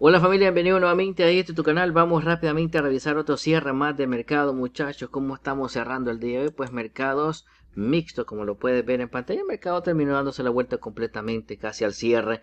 Hola familia, bienvenido nuevamente a este tu canal. Vamos rápidamente a revisar otro cierre más de mercado, muchachos. ¿Cómo estamos cerrando el día de hoy? Pues mercados mixtos, como lo puedes ver en pantalla. El mercado terminó dándose la vuelta completamente casi al cierre,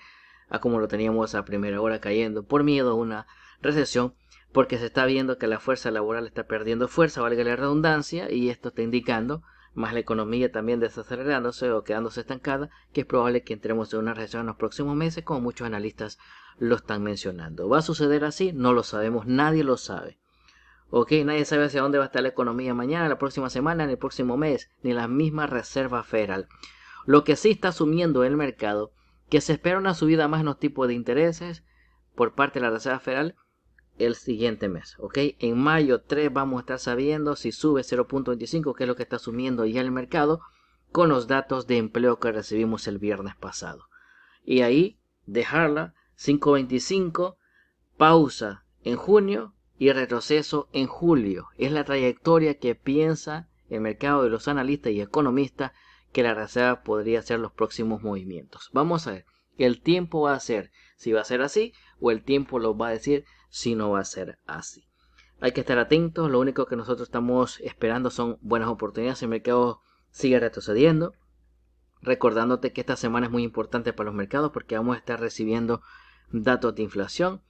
a como lo teníamos a primera hora cayendo por miedo a una recesión, porque se está viendo que la fuerza laboral está perdiendo fuerza, valga la redundancia, y esto está indicando más la economía también desacelerándose o quedándose estancada, que es probable que entremos en una recesión en los próximos meses, como muchos analistas lo están mencionando. ¿Va a suceder así? No lo sabemos, nadie lo sabe. Ok, nadie sabe hacia dónde va a estar la economía mañana, la próxima semana, en el próximo mes, ni la misma Reserva Federal. Lo que sí está asumiendo el mercado, que se espera una subida más en los tipos de intereses por parte de la Reserva Federal, el siguiente mes, ¿ok? En mayo 3 vamos a estar sabiendo si sube 0.25, que es lo que está asumiendo ya el mercado, con los datos de empleo que recibimos el viernes pasado. Y ahí dejarla 5.25, pausa en junio y retroceso en julio. Es la trayectoria que piensa el mercado de los analistas y economistas que la Reserva podría hacer los próximos movimientos. Vamos a ver, el tiempo va a ser si va a ser así o el tiempo lo va a decir si no va a ser así. Hay que estar atentos, lo único que nosotros estamos esperando son buenas oportunidades. El mercado sigue retrocediendo. Recordándote que esta semana es muy importante para los mercados porque vamos a estar recibiendo datos de inflación,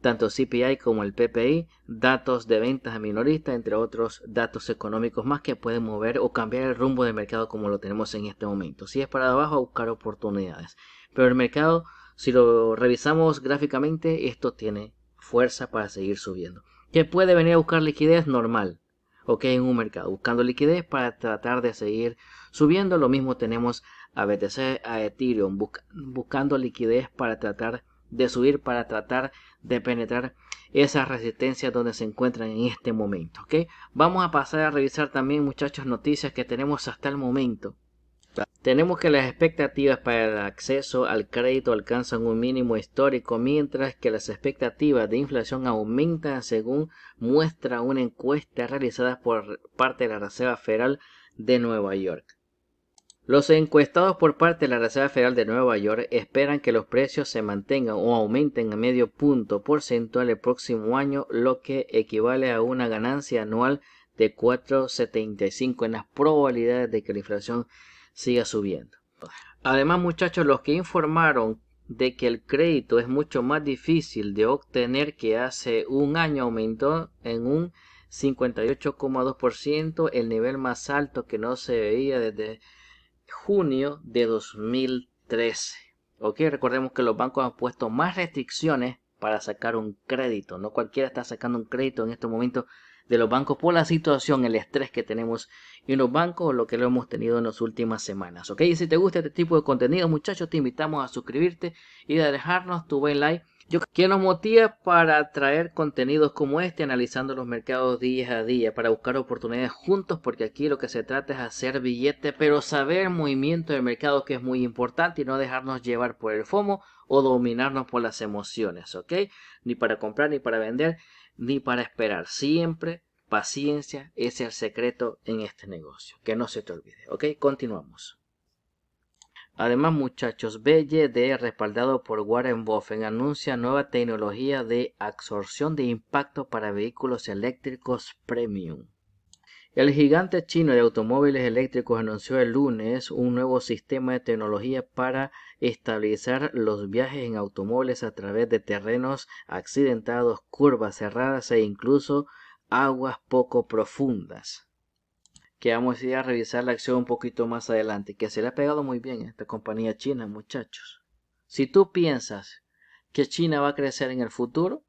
tanto CPI como el PPI, datos de ventas minoristas, entre otros datos económicos más que pueden mover o cambiar el rumbo del mercado como lo tenemos en este momento. Si es para abajo, buscar oportunidades. Pero el mercado, si lo revisamos gráficamente, esto tiene fuerza para seguir subiendo. Que puede venir a buscar liquidez normal, ok, en un mercado, buscando liquidez para tratar de seguir subiendo. Lo mismo tenemos a BTC, a Ethereum, buscando liquidez para tratar de subir, para tratar de penetrar esas resistencias donde se encuentran en este momento, ok. Vamos a pasar a revisar también, muchachos, noticias que tenemos hasta el momento. Tenemos que las expectativas para el acceso al crédito alcanzan un mínimo histórico, mientras que las expectativas de inflación aumentan según muestra una encuesta realizada por parte de la Reserva Federal de Nueva York. Los encuestados por parte de la Reserva Federal de Nueva York esperan que los precios se mantengan o aumenten a medio punto porcentual el próximo año, lo que equivale a una ganancia anual de 4,75 en las probabilidades de que la inflación siga subiendo. Además, muchachos, los que informaron de que el crédito es mucho más difícil de obtener que hace un año aumentó en un 58,2%, el nivel más alto que no se veía desde junio de 2013. Ok, recordemos que los bancos han puesto más restricciones para sacar un crédito. No cualquiera está sacando un crédito en este momento de los bancos por la situación, el estrés que tenemos en los bancos, lo que lo hemos tenido en las últimas semanas. Ok, y si te gusta este tipo de contenido, muchachos, te invitamos a suscribirte y a dejarnos tu buen like. Yo que nos motiva para traer contenidos como este, analizando los mercados día a día, para buscar oportunidades juntos, porque aquí lo que se trata es hacer billete, pero saber movimiento del mercado que es muy importante y no dejarnos llevar por el FOMO o dominarnos por las emociones, ¿ok? Ni para comprar ni para vender ni para esperar. Siempre paciencia es el secreto en este negocio. Que no se te olvide. Ok, continuamos. Además, muchachos, de respaldado por Warren Buffett, anuncia nueva tecnología de absorción de impacto para vehículos eléctricos premium. El gigante chino de automóviles eléctricos anunció el lunes un nuevo sistema de tecnología para estabilizar los viajes en automóviles a través de terrenos accidentados, curvas cerradas e incluso aguas poco profundas. Que vamos a ir a revisar la acción un poquito más adelante, que se le ha pegado muy bien a esta compañía china, muchachos. Si tú piensas que China va a crecer en el futuro,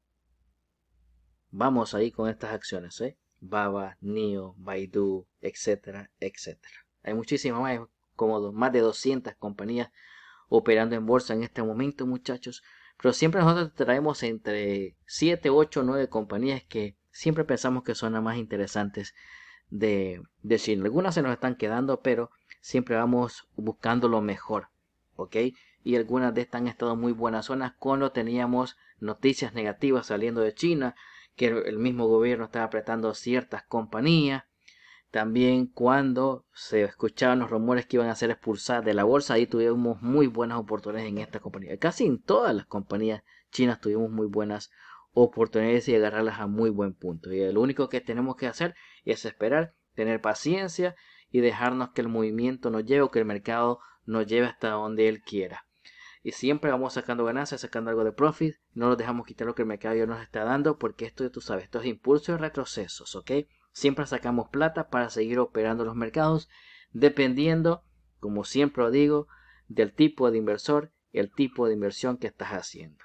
vamos ahí con estas acciones, ¿eh? Baba, Neo, Baidu, etcétera, etcétera. Hay muchísimas más, como más de 200 compañías operando en bolsa en este momento, muchachos. Pero siempre nosotros traemos entre 7, 8, 9 compañías que siempre pensamos que son las más interesantes de, de China. Algunas se nos están quedando, pero siempre vamos buscando lo mejor. ¿Ok? Y algunas de estas han estado muy buenas zonas cuando teníamos noticias negativas saliendo de China que el mismo gobierno estaba apretando ciertas compañías. También cuando se escuchaban los rumores que iban a ser expulsadas de la bolsa, ahí tuvimos muy buenas oportunidades en esta compañía. Casi en todas las compañías chinas tuvimos muy buenas oportunidades y agarrarlas a muy buen punto. Y lo único que tenemos que hacer es esperar, tener paciencia y dejarnos que el movimiento nos lleve o que el mercado nos lleve hasta donde él quiera y siempre vamos sacando ganancias, sacando algo de profit, no nos dejamos quitar lo que el mercado ya nos está dando, porque esto, tú sabes, esto es impulso y retrocesos, ¿ok? Siempre sacamos plata para seguir operando los mercados, dependiendo, como siempre lo digo, del tipo de inversor el tipo de inversión que estás haciendo.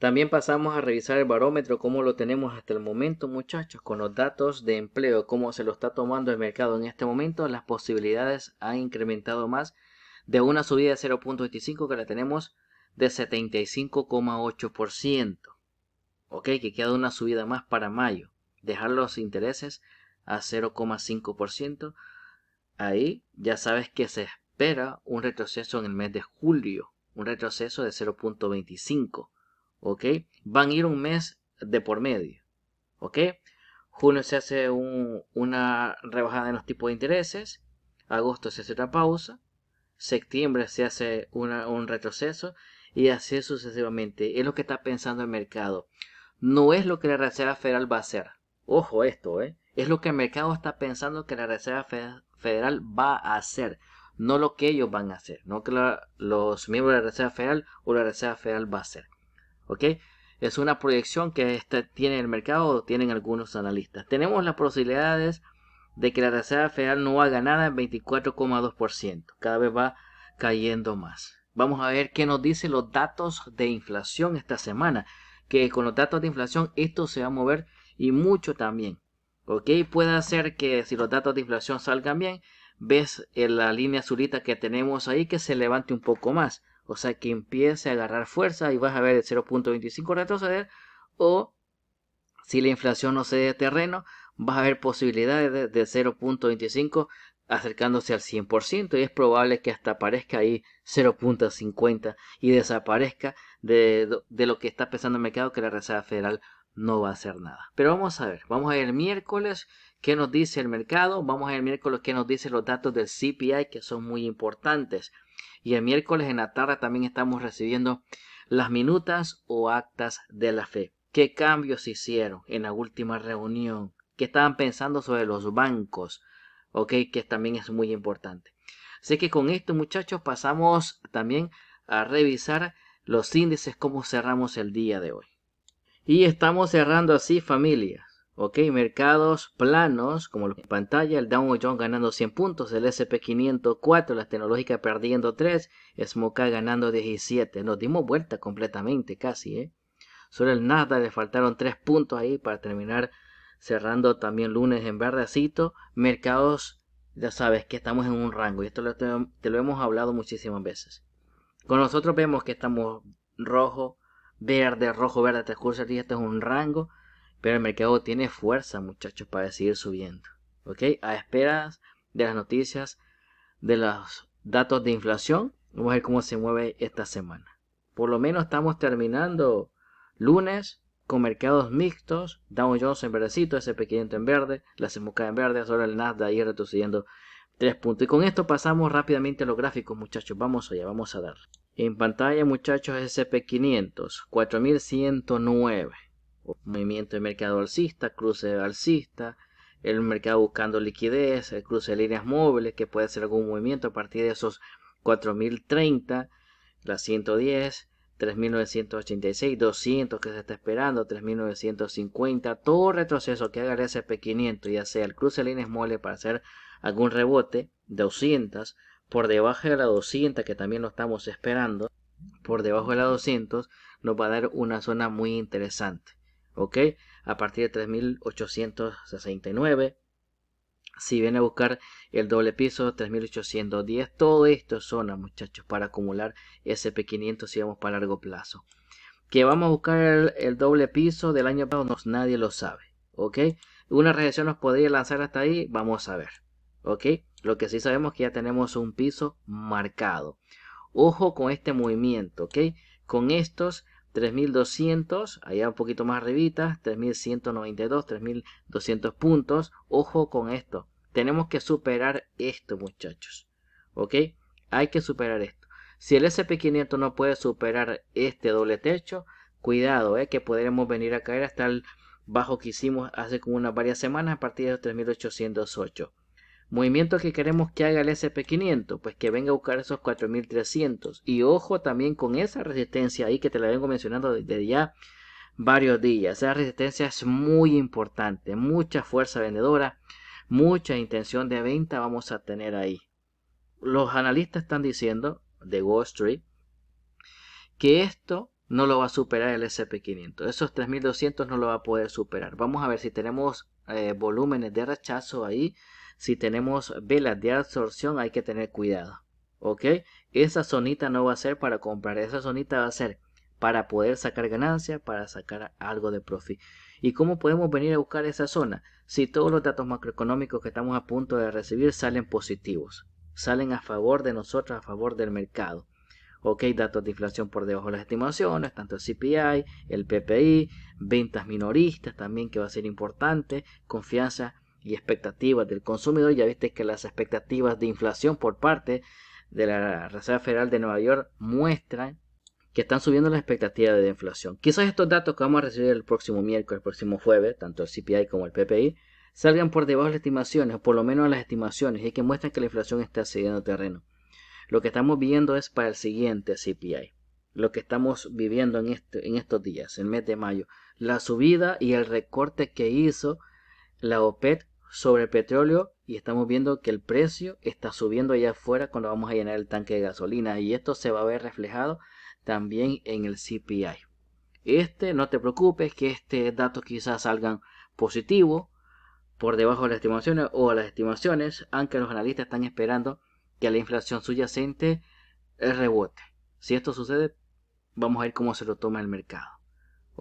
También pasamos a revisar el barómetro, cómo lo tenemos hasta el momento, muchachos, con los datos de empleo, cómo se lo está tomando el mercado en este momento, las posibilidades han incrementado más de una subida de 0.25 que la tenemos de 75,8%. Ok, que queda una subida más para mayo. Dejar los intereses a 0,5%. Ahí ya sabes que se espera un retroceso en el mes de julio, un retroceso de 0.25. Ok, van a ir un mes de por medio. Ok, junio se hace una rebajada en los tipos de intereses, agosto se hace otra pausa, septiembre se hace un retroceso y así sucesivamente. Es lo que está pensando el mercado. No es lo que la Reserva Federal va a hacer. Ojo esto, ¿eh? Es lo que el mercado está pensando que la Reserva Federal va a hacer. No lo que ellos van a hacer. No que los miembros de la Reserva Federal o la Reserva Federal va a hacer. ¿Ok? Es una proyección que este, tiene el mercado o tienen algunos analistas. Tenemos las posibilidades de que la Reserva Federal no haga nada en 24,2%. Cada vez va cayendo más. Vamos a ver qué nos dicen los datos de inflación esta semana. Que con los datos de inflación esto se va a mover y mucho también. ¿Ok? Puede ser que si los datos de inflación salgan bien, ves en eh, la línea azulita que tenemos ahí que se levante un poco más. O sea que empiece a agarrar fuerza y vas a ver el 0.25 retroceder. O si la inflación no cede terreno, Va a haber posibilidades de, 0.25 acercándose al 100% y es probable que hasta aparezca ahí 0.50 y desaparezca de, lo que está pensando el mercado que la Reserva Federal no va a hacer nada. Pero vamos a ver, vamos a ver el miércoles qué nos dice el mercado, vamos a ver el miércoles qué nos dice los datos del CPI que son muy importantes. Y el miércoles en la tarde también estamos recibiendo las minutas o actas de la fe. ¿Qué cambios hicieron en la última reunión? estaban pensando sobre los bancos, ¿ok? Que también es muy importante. Así que con esto muchachos pasamos también a revisar los índices como cerramos el día de hoy. Y estamos cerrando así familias. Ok, mercados planos como la pantalla, el Dow Jones ganando 100 puntos, el sp 504 la tecnológica perdiendo 3, Smoka ganando 17. Nos dimos vuelta completamente casi, ¿eh? Sobre el Nasdaq le faltaron 3 puntos ahí para terminar cerrando también lunes en verdecito, mercados, ya sabes que estamos en un rango y esto te, lo hemos hablado muchísimas veces. Con nosotros vemos que estamos rojo, verde, rojo, verde, te y esto es un rango, pero el mercado tiene fuerza, muchachos, para seguir subiendo. ¿Ok? A esperas de las noticias, de los datos de inflación, vamos a ver cómo se mueve esta semana. Por lo menos estamos terminando lunes mercados mixtos, Dow Jones en verdecito, S&P 500 en verde, la semuca en verde, solo el Nasdaq ahí retrocediendo 3 puntos. Y con esto pasamos rápidamente a los gráficos, muchachos. Vamos allá, vamos a dar. En pantalla, muchachos, SP500, 4109. Movimiento de mercado alcista, cruce alcista, el mercado buscando liquidez, el cruce de líneas móviles, que puede ser algún movimiento a partir de esos 4030, la 110, 3.986, 200 que se está esperando, 3.950, todo retroceso que haga el SP500, ya sea el cruce de líneas mole para hacer algún rebote, 200, por debajo de la 200 que también lo estamos esperando, por debajo de la 200 nos va a dar una zona muy interesante, ¿ok? A partir de 3.869, si viene a buscar el doble piso, 3810. Todo esto es zona, muchachos, para acumular SP500 si vamos para largo plazo. Que vamos a buscar el, doble piso del año pasado, nadie lo sabe. ¿Ok? Una reacción nos podría lanzar hasta ahí, vamos a ver. ¿Ok? Lo que sí sabemos es que ya tenemos un piso marcado. Ojo con este movimiento, ¿ok? Con estos 3200, allá un poquito más arribita, 3192, 3200 puntos. Ojo con esto. Tenemos que superar esto, muchachos. ¿Ok? Hay que superar esto. Si el SP500 no puede superar este doble techo, cuidado, ¿eh? que podremos venir a caer hasta el bajo que hicimos hace como unas varias semanas a partir de 3808. Movimiento que queremos que haga el SP500, pues que venga a buscar esos 4300. Y ojo también con esa resistencia ahí que te la vengo mencionando desde ya varios días. Esa resistencia es muy importante, mucha fuerza vendedora, mucha intención de venta vamos a tener ahí. Los analistas están diciendo de Wall Street que esto no lo va a superar el SP500. Esos 3200 no lo va a poder superar. Vamos a ver si tenemos eh, volúmenes de rechazo ahí si tenemos velas de absorción hay que tener cuidado. ¿Ok? Esa zonita no va a ser para comprar, esa zonita va a ser para poder sacar ganancia, para sacar algo de profit. ¿Y cómo podemos venir a buscar esa zona? Si todos los datos macroeconómicos que estamos a punto de recibir salen positivos, salen a favor de nosotros, a favor del mercado. Ok, datos de inflación por debajo de las estimaciones, tanto el CPI, el PPI, ventas minoristas también que va a ser importante, confianza y expectativas del consumidor, ya viste que las expectativas de inflación por parte de la Reserva Federal de Nueva York muestran que están subiendo las expectativas de inflación. Quizás estos datos que vamos a recibir el próximo miércoles, el próximo jueves, tanto el CPI como el PPI, salgan por debajo de las estimaciones, o por lo menos las estimaciones, y que muestran que la inflación está cediendo terreno. Lo que estamos viendo es para el siguiente CPI, lo que estamos viviendo en, este, en estos días, el mes de mayo, la subida y el recorte que hizo la OPED sobre el petróleo y estamos viendo que el precio está subiendo allá afuera cuando vamos a llenar el tanque de gasolina y esto se va a ver reflejado también en el CPI. Este, no te preocupes que este dato quizás salga positivo por debajo de las estimaciones o las estimaciones, aunque los analistas están esperando que la inflación subyacente rebote. Si esto sucede, vamos a ver cómo se lo toma el mercado.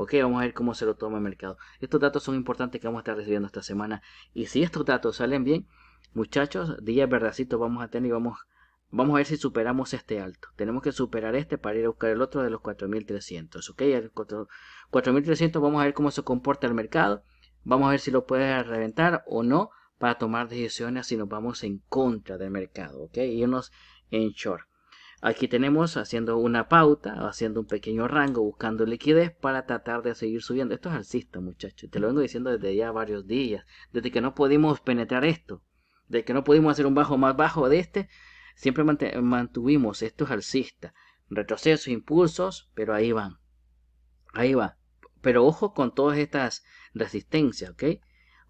Ok, vamos a ver cómo se lo toma el mercado. Estos datos son importantes que vamos a estar recibiendo esta semana. Y si estos datos salen bien, muchachos, días verdacito vamos a tener y vamos, vamos a ver si superamos este alto. Tenemos que superar este para ir a buscar el otro de los 4300. Ok, el 4300 vamos a ver cómo se comporta el mercado. Vamos a ver si lo puede reventar o no para tomar decisiones si nos vamos en contra del mercado. Ok, y unos en short. Aquí tenemos haciendo una pauta, haciendo un pequeño rango, buscando liquidez para tratar de seguir subiendo. Esto es alcista, muchachos. Te lo vengo diciendo desde ya varios días. Desde que no pudimos penetrar esto, desde que no pudimos hacer un bajo más bajo de este, siempre mantuvimos esto es alcista. Retrocesos, impulsos, pero ahí van. Ahí va. Pero ojo con todas estas resistencias, ¿ok?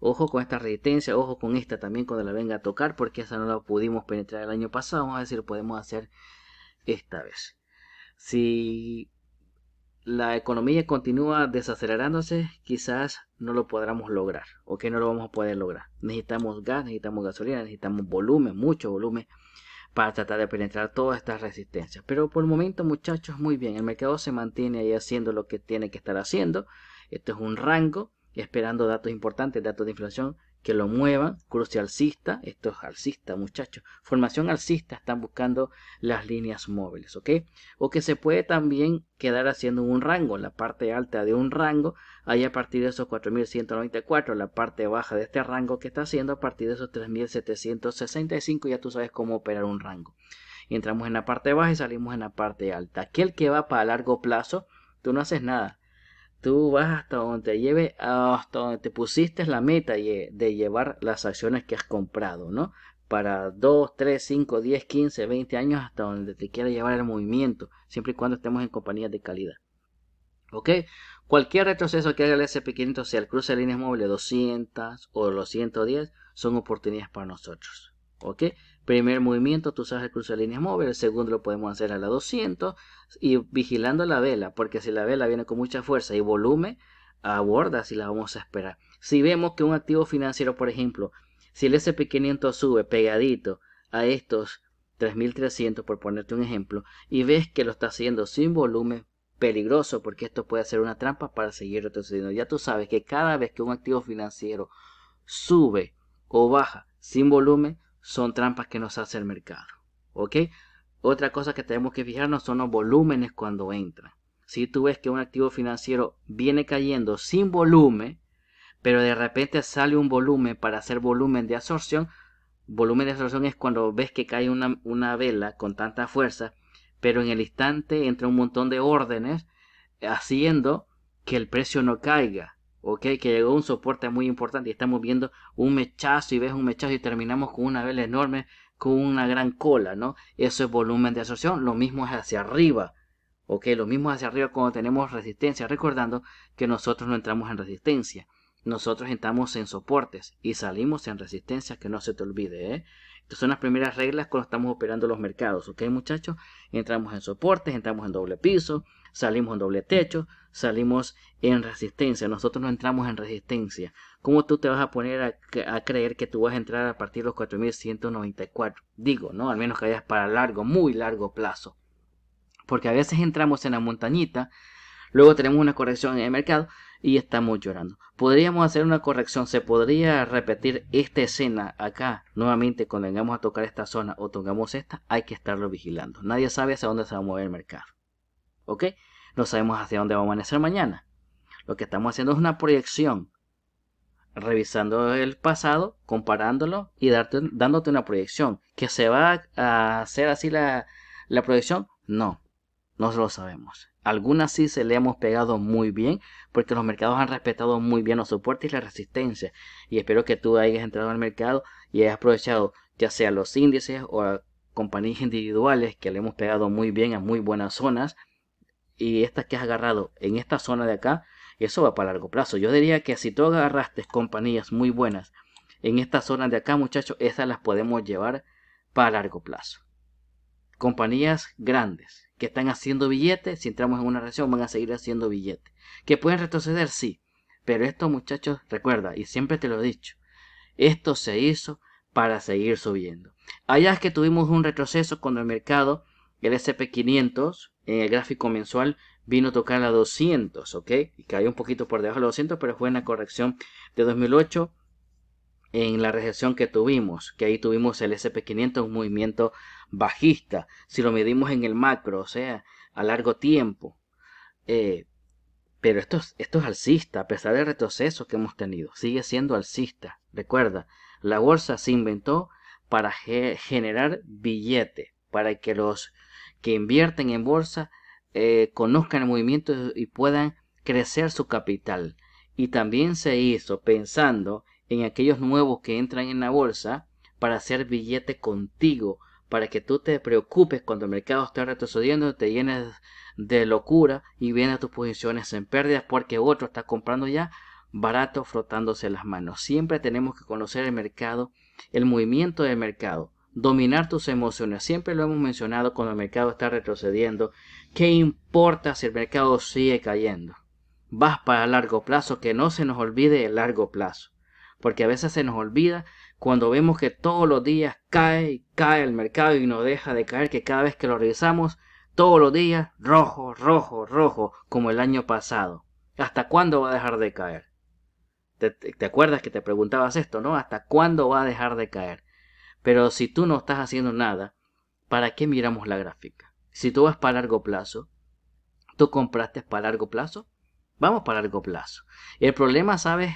Ojo con esta resistencia, ojo con esta también cuando la venga a tocar, porque esa no la pudimos penetrar el año pasado. Vamos a decir, podemos hacer esta vez. Si la economía continúa desacelerándose, quizás no lo podamos lograr o que no lo vamos a poder lograr. Necesitamos gas, necesitamos gasolina, necesitamos volumen, mucho volumen para tratar de penetrar todas estas resistencias. Pero por el momento, muchachos, muy bien, el mercado se mantiene ahí haciendo lo que tiene que estar haciendo. Esto es un rango, esperando datos importantes, datos de inflación que lo muevan, cruce alcista, esto es alcista muchachos, formación alcista, están buscando las líneas móviles, ¿ok? O que se puede también quedar haciendo un rango, la parte alta de un rango, ahí a partir de esos 4.194, la parte baja de este rango que está haciendo a partir de esos 3.765, ya tú sabes cómo operar un rango. entramos en la parte baja y salimos en la parte alta. Aquel que va para largo plazo, tú no haces nada Tú vas hasta donde te lleve, hasta donde te pusiste la meta de llevar las acciones que has comprado, ¿no? Para 2, 3, 5, 10, 15, 20 años, hasta donde te quiera llevar el movimiento, siempre y cuando estemos en compañías de calidad. ¿Ok? Cualquier retroceso que haga el SP500, sea el cruce de líneas móviles 200 o los 110, son oportunidades para nosotros. ¿Ok? Primer movimiento, tú sabes el líneas líneas El segundo lo podemos hacer a la 200 y vigilando la vela, porque si la vela viene con mucha fuerza y volumen, aborda si la vamos a esperar. Si vemos que un activo financiero, por ejemplo, si el SP500 sube pegadito a estos 3300, por ponerte un ejemplo, y ves que lo está haciendo sin volumen, peligroso, porque esto puede ser una trampa para seguir retrocediendo. Ya tú sabes que cada vez que un activo financiero sube o baja sin volumen, son trampas que nos hace el mercado. ¿Ok? Otra cosa que tenemos que fijarnos son los volúmenes cuando entran. Si tú ves que un activo financiero viene cayendo sin volumen, pero de repente sale un volumen para hacer volumen de absorción, volumen de absorción es cuando ves que cae una, una vela con tanta fuerza, pero en el instante entra un montón de órdenes haciendo que el precio no caiga. ¿ok? Que llegó un soporte muy importante y estamos viendo un mechazo y ves un mechazo y terminamos con una vela enorme con una gran cola, ¿no? Eso es volumen de absorción, lo mismo es hacia arriba, ¿ok? Lo mismo es hacia arriba cuando tenemos resistencia, recordando que nosotros no entramos en resistencia, nosotros entramos en soportes y salimos en resistencia, que no se te olvide, ¿eh? Estas son las primeras reglas cuando estamos operando los mercados, ¿ok muchachos? Entramos en soportes, entramos en doble piso, salimos en doble techo, salimos en resistencia. Nosotros no entramos en resistencia. ¿Cómo tú te vas a poner a, creer que tú vas a entrar a partir de los 4194? Digo, ¿no? Al menos que vayas para largo, muy largo plazo. Porque a veces entramos en la montañita, luego tenemos una corrección en el mercado y estamos llorando. Podríamos hacer una corrección, se podría repetir esta escena acá nuevamente cuando vengamos a tocar esta zona o tocamos esta, hay que estarlo vigilando. Nadie sabe hacia dónde se va a mover el mercado. No sabemos hacia dónde va a amanecer mañana. Lo que estamos haciendo es una proyección. Revisando el pasado, comparándolo y dándote una proyección. ¿Que se va a hacer así la, proyección? No, no lo sabemos. Algunas sí se le hemos pegado muy bien porque los mercados han respetado muy bien los soportes y la resistencia. Y espero que tú hayas entrado al mercado y hayas aprovechado ya sea los índices o compañías individuales que le hemos pegado muy bien a muy buenas zonas y estas que has agarrado en esta zona de acá, eso va para largo plazo. Yo diría que si tú agarraste compañías muy buenas en esta zona de acá, muchachos, esas las podemos llevar para largo plazo. Compañías grandes que están haciendo billetes, si entramos en una recesión van a seguir haciendo billetes. Que pueden retroceder, sí, pero esto muchachos, recuerda, y siempre te lo he dicho, esto se hizo para seguir subiendo. Allá es que tuvimos un retroceso con el mercado, el SP500, en el gráfico mensual vino a tocar a 200, ¿ok? Y cayó un poquito por debajo de los 200, pero fue una corrección de 2008 en la recesión que tuvimos, que ahí tuvimos el SP500, un movimiento bajista, si lo medimos en el macro, o sea, a largo tiempo. Eh, pero esto, esto es alcista, a pesar del retroceso que hemos tenido, sigue siendo alcista. Recuerda, la bolsa se inventó para generar billete, para que los que invierten en bolsa eh, conozcan el movimiento y puedan crecer su capital. Y también se hizo pensando en aquellos nuevos que entran en la bolsa para hacer billete contigo, para que tú te preocupes cuando el mercado está retrocediendo, te llenes de locura y vienes a tus posiciones en pérdidas porque otro está comprando ya barato frotándose las manos. Siempre tenemos que conocer el mercado, el movimiento del mercado dominar tus emociones. Siempre lo hemos mencionado cuando el mercado está retrocediendo. ¿Qué importa si el mercado sigue cayendo? Vas para largo plazo, que no se nos olvide el largo plazo. Porque a veces se nos olvida cuando vemos que todos los días cae y cae el mercado y no deja de caer, que cada vez que lo revisamos, todos los días rojo, rojo, rojo, como el año pasado. ¿Hasta cuándo va a dejar de caer? te acuerdas que te preguntabas esto, no? ¿Hasta cuándo va a dejar de caer? Pero si tú no estás haciendo nada, ¿para qué miramos la gráfica? Si tú vas para largo plazo, ¿tú compraste para largo plazo? Vamos para largo plazo. El problema, ¿sabes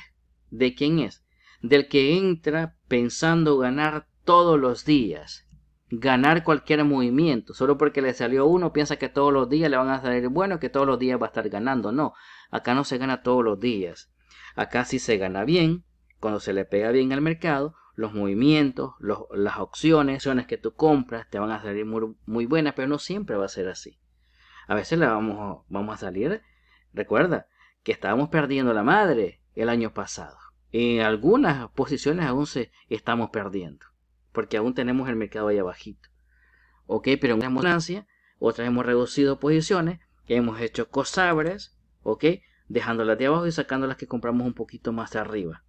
de quién es? Del que entra pensando ganar todos los días. Ganar cualquier movimiento. Solo porque le salió uno, piensa que todos los días le van a salir bueno, que todos los días va a estar ganando. No, acá no se gana todos los días. Acá sí se gana bien, cuando se le pega bien al mercado, los movimientos, las opciones, opciones que tú compras te van a salir muy, buenas, pero no siempre va a ser así. A veces la vamos, vamos a salir, recuerda, que estábamos perdiendo la madre el año pasado. En algunas posiciones aún se estamos perdiendo, porque aún tenemos el mercado ahí abajito. Ok, pero en ganancia, otras hemos reducido posiciones, hemos hecho cosabres, ok, dejándolas de abajo y sacando las que compramos un poquito más arriba.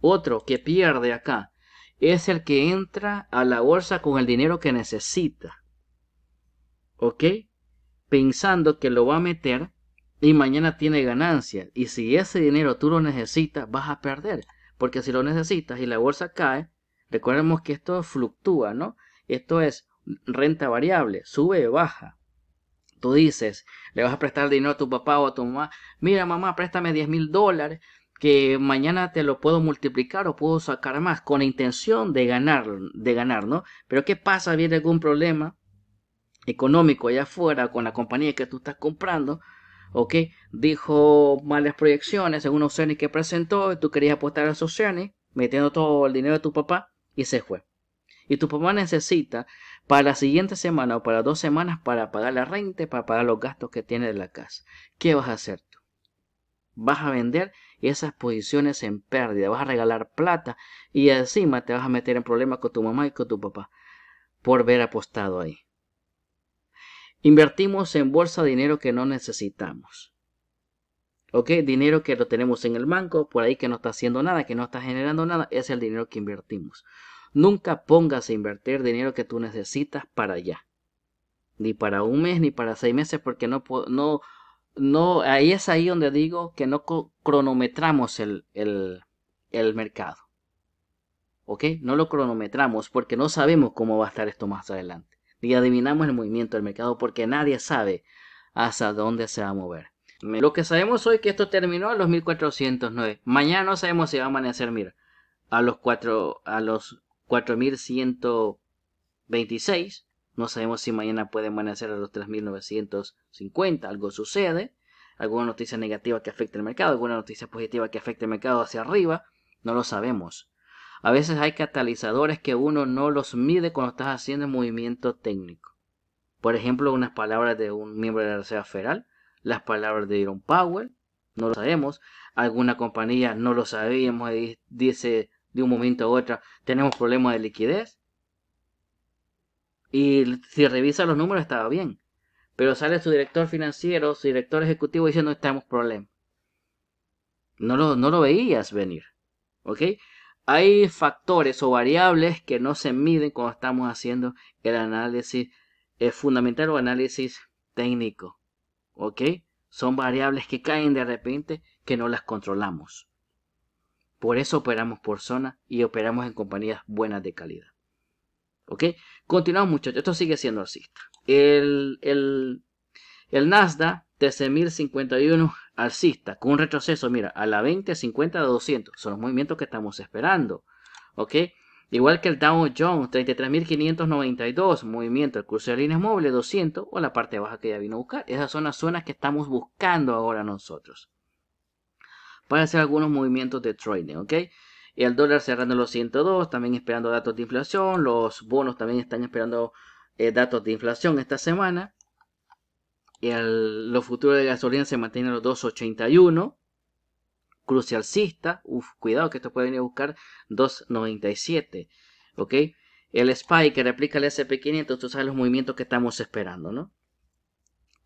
Otro que pierde acá es el que entra a la bolsa con el dinero que necesita. ¿Ok? Pensando que lo va a meter y mañana tiene ganancias. Y si ese dinero tú lo necesitas, vas a perder. Porque si lo necesitas y la bolsa cae, recordemos que esto fluctúa, ¿no? Esto es renta variable, sube y baja. Tú dices, le vas a prestar dinero a tu papá o a tu mamá, mira mamá, préstame 10 mil dólares que mañana te lo puedo multiplicar o puedo sacar más con la intención de ganar, de ganar, ¿no? Pero ¿qué pasa? Viene algún problema económico allá afuera con la compañía que tú estás comprando, ¿ok? Dijo malas proyecciones en según Oceani que presentó y tú querías apostar a Oceani, metiendo todo el dinero de tu papá y se fue. Y tu papá necesita para la siguiente semana o para dos semanas para pagar la renta, para pagar los gastos que tiene de la casa. ¿Qué vas a hacer tú? ¿Vas a vender? esas posiciones en pérdida. Vas a regalar plata y encima te vas a meter en problemas con tu mamá y con tu papá por ver apostado ahí. Invertimos en bolsa dinero que no necesitamos. ¿Ok? Dinero que lo tenemos en el banco, por ahí que no está haciendo nada, que no está generando nada, es el dinero que invertimos. Nunca pongas a invertir dinero que tú necesitas para allá. Ni para un mes, ni para seis meses, porque no, no, no, ahí es ahí donde digo que no cronometramos el, el, el mercado. ¿Ok? No lo cronometramos porque no sabemos cómo va a estar esto más adelante. Ni adivinamos el movimiento del mercado porque nadie sabe hasta dónde se va a mover. Lo que sabemos hoy es que esto terminó a los 1409. Mañana no sabemos si va a amanecer, mira, a los a los 4126 no sabemos si mañana puede amanecer a los 3.950. Algo sucede. Alguna noticia negativa que afecte el mercado. Alguna noticia positiva que afecte el mercado hacia arriba. No lo sabemos. A veces hay catalizadores que uno no los mide cuando estás haciendo movimiento técnico. Por ejemplo, unas palabras de un miembro de la Reserva Federal. Las palabras de Iron Powell. No lo sabemos. Alguna compañía no lo sabíamos. dice de un momento a otro. Tenemos problemas de liquidez y si revisa los números estaba bien. Pero sale su director financiero, su director ejecutivo diciendo estamos problemas. No lo, no lo veías venir. ¿Ok? Hay factores o variables que no se miden cuando estamos haciendo el análisis fundamental o análisis técnico. ¿Ok? Son variables que caen de repente que no las controlamos. Por eso operamos por zona y operamos en compañías buenas de calidad. ¿Ok? Continuamos muchachos, esto sigue siendo alcista. El, el, el Nasdaq 13.051 alcista, con un retroceso, mira, a la 20, 50, 200. Son los movimientos que estamos esperando. ¿Ok? Igual que el Dow Jones, 33.592, movimiento, el cruce de líneas móviles, 200, o la parte baja que ya vino a buscar. Esas son las zonas que estamos buscando ahora nosotros. Para hacer algunos movimientos de trading, ¿ok? el dólar cerrando los 102, también esperando datos de inflación, los bonos también están esperando eh, datos de inflación esta semana. El, los futuros de gasolina se mantienen a los 2.81. Crucialcista, alcista, cuidado que esto puede venir a buscar 2.97. ¿Ok? El SPY que replica el SP500, tú sabes los movimientos que estamos esperando, ¿no?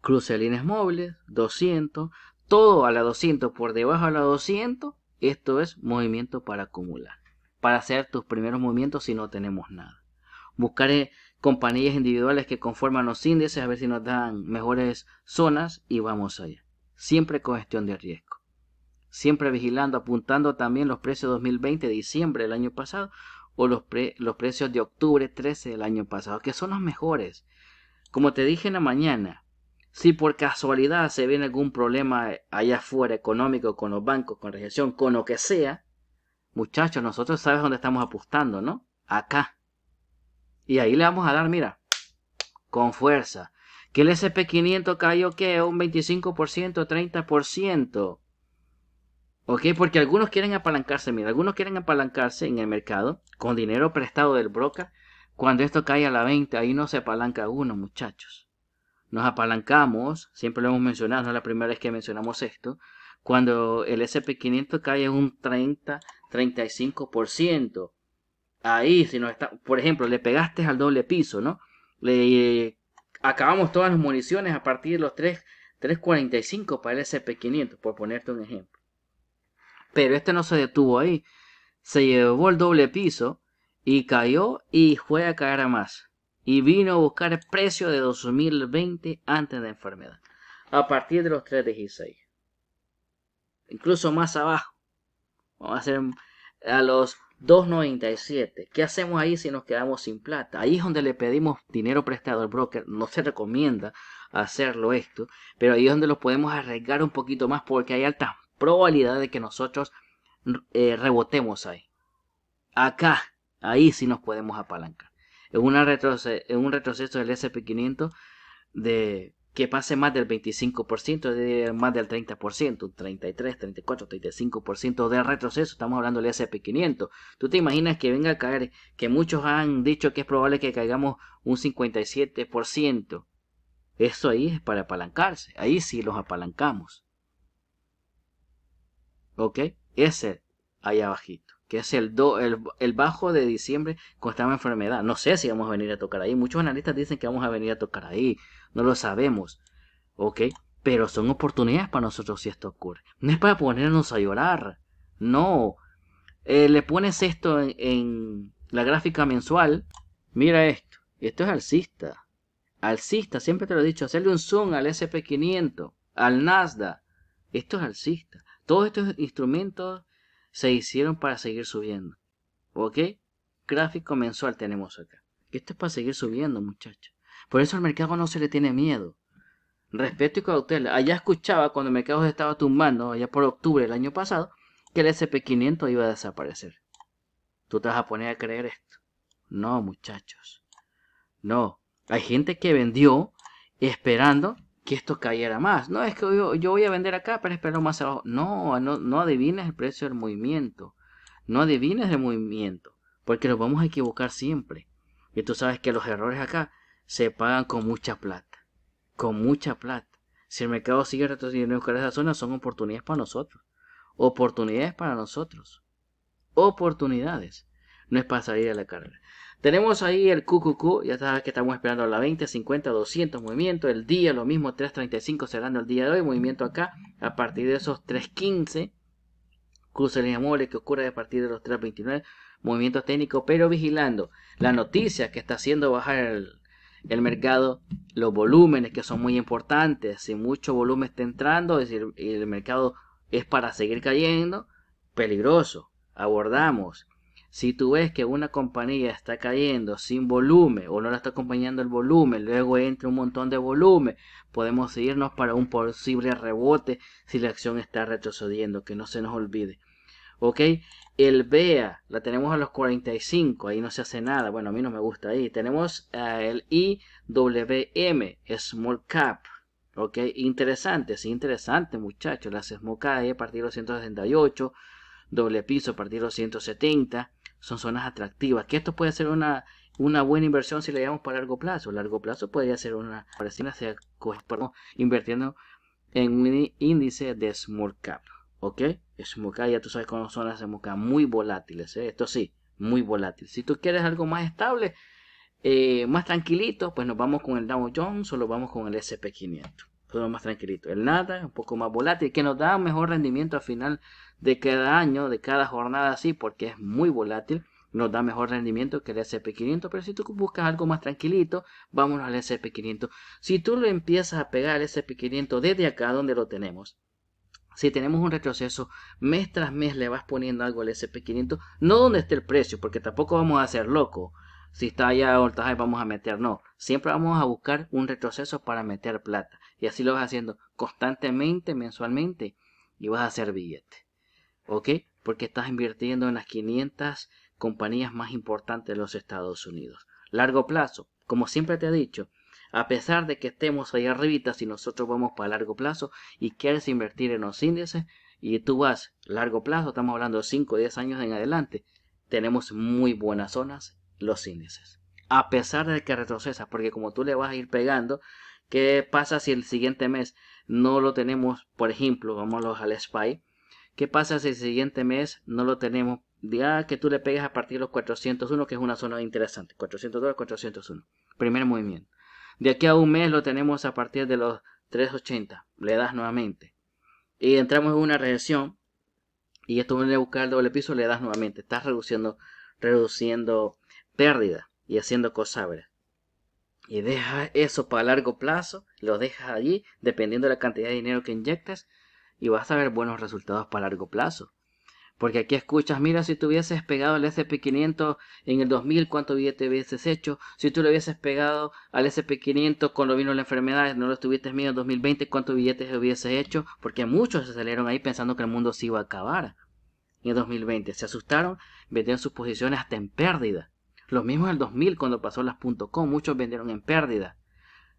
Cruce líneas móviles, 200, todo a la 200, por debajo a la 200 esto es movimiento para acumular. Para hacer tus primeros movimientos si no tenemos nada. Buscaré compañías individuales que conforman los índices a ver si nos dan mejores zonas y vamos allá. Siempre con gestión de riesgo. Siempre vigilando, apuntando también los precios 2020, diciembre del año pasado o los, los precios de octubre 13 del año pasado, que son los mejores. Como te dije en la mañana, si por casualidad se viene algún problema allá afuera económico con los bancos, con recesión, con lo que sea, muchachos, nosotros sabes dónde estamos apostando, ¿no? Acá. Y ahí le vamos a dar, mira, con fuerza. Que el SP500 cayó ¿qué? un 25%, 30%. ¿Ok? Porque algunos quieren apalancarse, mira, algunos quieren apalancarse en el mercado con dinero prestado del broker. Cuando esto cae a la venta, ahí no se apalanca uno, muchachos nos apalancamos, siempre lo hemos mencionado, no es la primera vez que mencionamos esto, cuando el SP500 cae un 30-35%. Ahí, si no está, por ejemplo, le pegaste al doble piso, ¿no? Le eh, acabamos todas las municiones a partir de los 3, 3.45 para el SP500, por ponerte un ejemplo. Pero este no se detuvo ahí, se llevó el doble piso y cayó y fue a caer a más y vino a buscar el precio de 2020 antes de enfermedad, a partir de los 3.16. Incluso más abajo, vamos a hacer a los 2.97. ¿Qué hacemos ahí si nos quedamos sin plata? Ahí es donde le pedimos dinero prestado al broker. No se recomienda hacerlo esto, pero ahí es donde lo podemos arriesgar un poquito más porque hay alta probabilidad de que nosotros eh, rebotemos ahí. Acá, ahí sí nos podemos apalancar una un retroceso del SP500 de que pase más del 25%, de más del 30%, 33, 34, 35% de retroceso. Estamos hablando del SP500. ¿Tú te imaginas que venga a caer, que muchos han dicho que es probable que caigamos un 57%? Eso ahí es para apalancarse. Ahí sí los apalancamos. ¿Ok? Ese ahí abajito que es el, el, bajo de diciembre con esta enfermedad. No sé si vamos a venir a tocar ahí. Muchos analistas dicen que vamos a venir a tocar ahí. No lo sabemos. ¿Ok? Pero son oportunidades para nosotros si esto ocurre. No es para ponernos a llorar. No. Eh, le pones esto en, en, la gráfica mensual. Mira esto. Esto es alcista. Alcista, siempre te lo he dicho. Hacerle un zoom al SP500, al Nasdaq. Esto es alcista. Todos estos instrumentos se hicieron para seguir subiendo. ¿Ok? Gráfico mensual tenemos acá. Esto es para seguir subiendo, muchachos. Por eso al mercado no se le tiene miedo. Respeto y cautela. Allá escuchaba cuando el mercado se estaba tumbando, allá por octubre del año pasado, que el SP500 iba a desaparecer. ¿Tú te vas a poner a creer esto? No, muchachos. No. Hay gente que vendió esperando que esto cayera más. No es que yo, voy a vender acá pero espero más abajo. No, no, adivines el precio del movimiento. No adivines el movimiento. Porque nos vamos a equivocar siempre. Y tú sabes que los errores acá se pagan con mucha plata. Con mucha plata. Si el mercado sigue retrocediendo en esa zona, son oportunidades para nosotros. Oportunidades para nosotros. Oportunidades. No es para salir a la carrera. Tenemos ahí el QQQ, ya sabes que estamos esperando la 20, 50, 200 movimientos. El día, lo mismo, 335 cerrando el día de hoy. Movimiento acá, a partir de esos 315. Cruce línea móvil que ocurre a partir de los 329. movimiento técnico, pero vigilando la noticia que está haciendo bajar el, el mercado, los volúmenes que son muy importantes. Si mucho volumen está entrando, es decir, el mercado es para seguir cayendo, peligroso. Abordamos. Si tú ves que una compañía está cayendo sin volumen o no la está acompañando el volumen, luego entra un montón de volumen, podemos irnos para un posible rebote si la acción está retrocediendo, que no se nos olvide. ¿Ok? El BEA, la tenemos a los 45, ahí no se hace nada, bueno, a mí no me gusta ahí. Tenemos el IWM, Small Cap, ¿ok? Interesante, sí, interesante muchachos, las Small a partir de los 168, doble piso a partir de los 170, son zonas atractivas, que esto puede ser una, una buena inversión si le llevamos para largo plazo. Largo plazo podría ser una inversión se invirtiendo en un índice de small cap, ¿ok? Small cap, ya tú sabes cómo son las small muy volátiles, ¿eh? esto sí, muy volátil. Si tú quieres algo más estable, eh, más tranquilito, pues nos vamos con el Dow Jones o lo vamos con el SP500. Todo más tranquilito. El nada, un poco más volátil, que nos da mejor rendimiento al final de cada año, de cada jornada así, porque es muy volátil, nos da mejor rendimiento que el SP500, pero si tú buscas algo más tranquilito, vámonos al SP500. Si tú lo empiezas a pegar al SP500 desde acá donde lo tenemos, si tenemos un retroceso mes tras mes le vas poniendo algo al SP500, no donde esté el precio, porque tampoco vamos a ser loco. Si está allá de voltaje vamos a meter, no. Siempre vamos a buscar un retroceso para meter plata. Y así lo vas haciendo constantemente, mensualmente, y vas a hacer billete. ¿ok? Porque estás invirtiendo en las 500 compañías más importantes de los Estados Unidos. Largo plazo, como siempre te he dicho, a pesar de que estemos ahí arribita, si nosotros vamos para largo plazo y quieres invertir en los índices y tú vas largo plazo, estamos hablando de 5 o 10 años en adelante, tenemos muy buenas zonas los índices. A pesar de que retrocesas, porque como tú le vas a ir pegando, ¿qué pasa si el siguiente mes no lo tenemos? Por ejemplo, vámonos al SPY, ¿Qué pasa si el siguiente mes no lo tenemos? Diga que tú le pegas a partir de los 401, que es una zona interesante. 402, 401. Primer movimiento. De aquí a un mes lo tenemos a partir de los 380. Le das nuevamente. Y entramos en una reacción. Y esto viene a buscar el doble piso, le das nuevamente. Estás reduciendo, reduciendo pérdida y haciendo cosas Y deja eso para largo plazo, lo dejas allí, dependiendo de la cantidad de dinero que inyectas y vas a ver buenos resultados para largo plazo. Porque aquí escuchas, mira, si tú hubieses pegado al SP500 en el 2000, ¿cuánto billete hubieses hecho? Si tú lo hubieses pegado al SP500 cuando vino la enfermedad, no lo estuviste miedo en 2020, ¿cuántos billetes hubieses hecho? Porque muchos se salieron ahí pensando que el mundo se iba a acabar. en en 2020 se asustaron, vendieron sus posiciones hasta en pérdida. Lo mismo en el 2000 cuando pasó las .com, muchos vendieron en pérdida.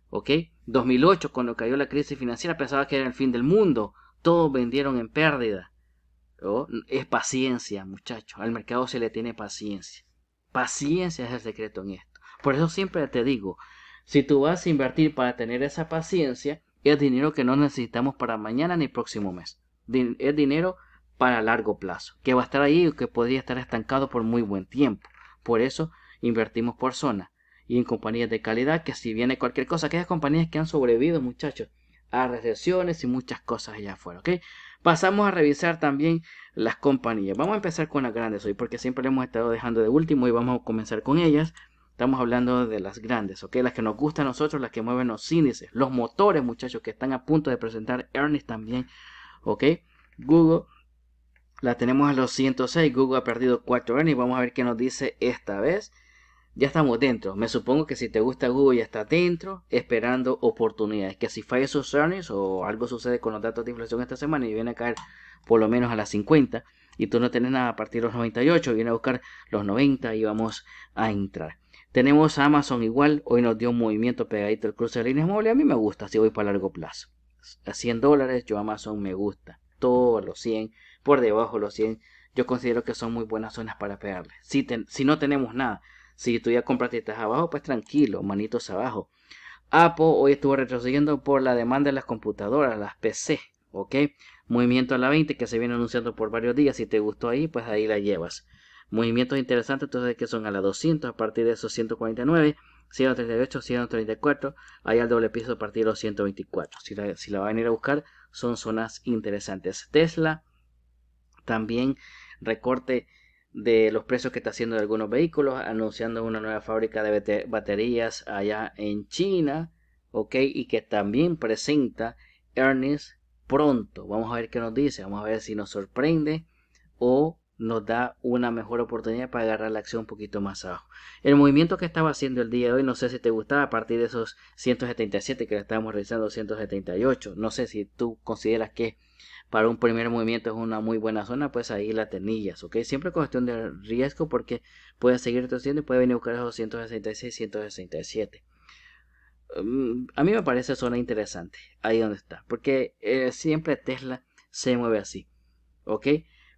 ¿Ok? 2008 cuando cayó la crisis financiera pensaba que era el fin del mundo todos vendieron en pérdida. Oh, es paciencia, muchachos. Al mercado se le tiene paciencia. Paciencia es el secreto en esto. Por eso siempre te digo, si tú vas a invertir para tener esa paciencia, es dinero que no necesitamos para mañana ni próximo mes. Es dinero para largo plazo, que va a estar ahí y que podría estar estancado por muy buen tiempo. Por eso invertimos por zona y en compañías de calidad, que si viene cualquier cosa, aquellas compañías que han sobrevivido, muchachos, a recesiones y muchas cosas allá afuera, ¿ok? Pasamos a revisar también las compañías. Vamos a empezar con las grandes hoy, porque siempre le hemos estado dejando de último y vamos a comenzar con ellas. Estamos hablando de las grandes, ¿ok? Las que nos gustan a nosotros, las que mueven los índices, los motores, muchachos, que están a punto de presentar earnings también, ¿ok? Google, la tenemos a los 106, Google ha perdido 4 earnings, vamos a ver qué nos dice esta vez ya estamos dentro. Me supongo que si te gusta Google ya está dentro, esperando oportunidades. Que si falla esos earnings o algo sucede con los datos de inflación esta semana y viene a caer por lo menos a las 50 y tú no tienes nada a partir de los 98, viene a buscar los 90 y vamos a entrar. Tenemos a Amazon igual, hoy nos dio un movimiento pegadito el cruce de líneas móviles, a mí me gusta, si voy para largo plazo. A 100 dólares yo Amazon me gusta, todos los 100, por debajo los 100, yo considero que son muy buenas zonas para pegarle. Si, si no tenemos nada, si tú ya compraste y estás abajo, pues tranquilo, manitos abajo. Apo hoy estuvo retrocediendo por la demanda de las computadoras, las PC, ¿ok? Movimiento a la 20 que se viene anunciando por varios días. Si te gustó ahí, pues ahí la llevas. Movimientos interesante. entonces que son a la 200 a partir de esos 149, 138, 134, ahí al doble piso a partir de los 124. Si la, si la van a ir a buscar, son zonas interesantes. Tesla también recorte de los precios que está haciendo de algunos vehículos, anunciando una nueva fábrica de baterías allá en China, ok, y que también presenta earnings pronto. Vamos a ver qué nos dice, vamos a ver si nos sorprende o nos da una mejor oportunidad para agarrar la acción un poquito más abajo. El movimiento que estaba haciendo el día de hoy, no sé si te gustaba a partir de esos 177 que le estábamos revisando, 178. No sé si tú consideras que para un primer movimiento es una muy buena zona, pues ahí la tenillas, ¿ok? Siempre con gestión de riesgo porque puede seguir creciendo y puede venir a buscar los 266, 167. a mí me parece zona interesante, ahí donde está, porque eh, siempre Tesla se mueve así, ¿ok?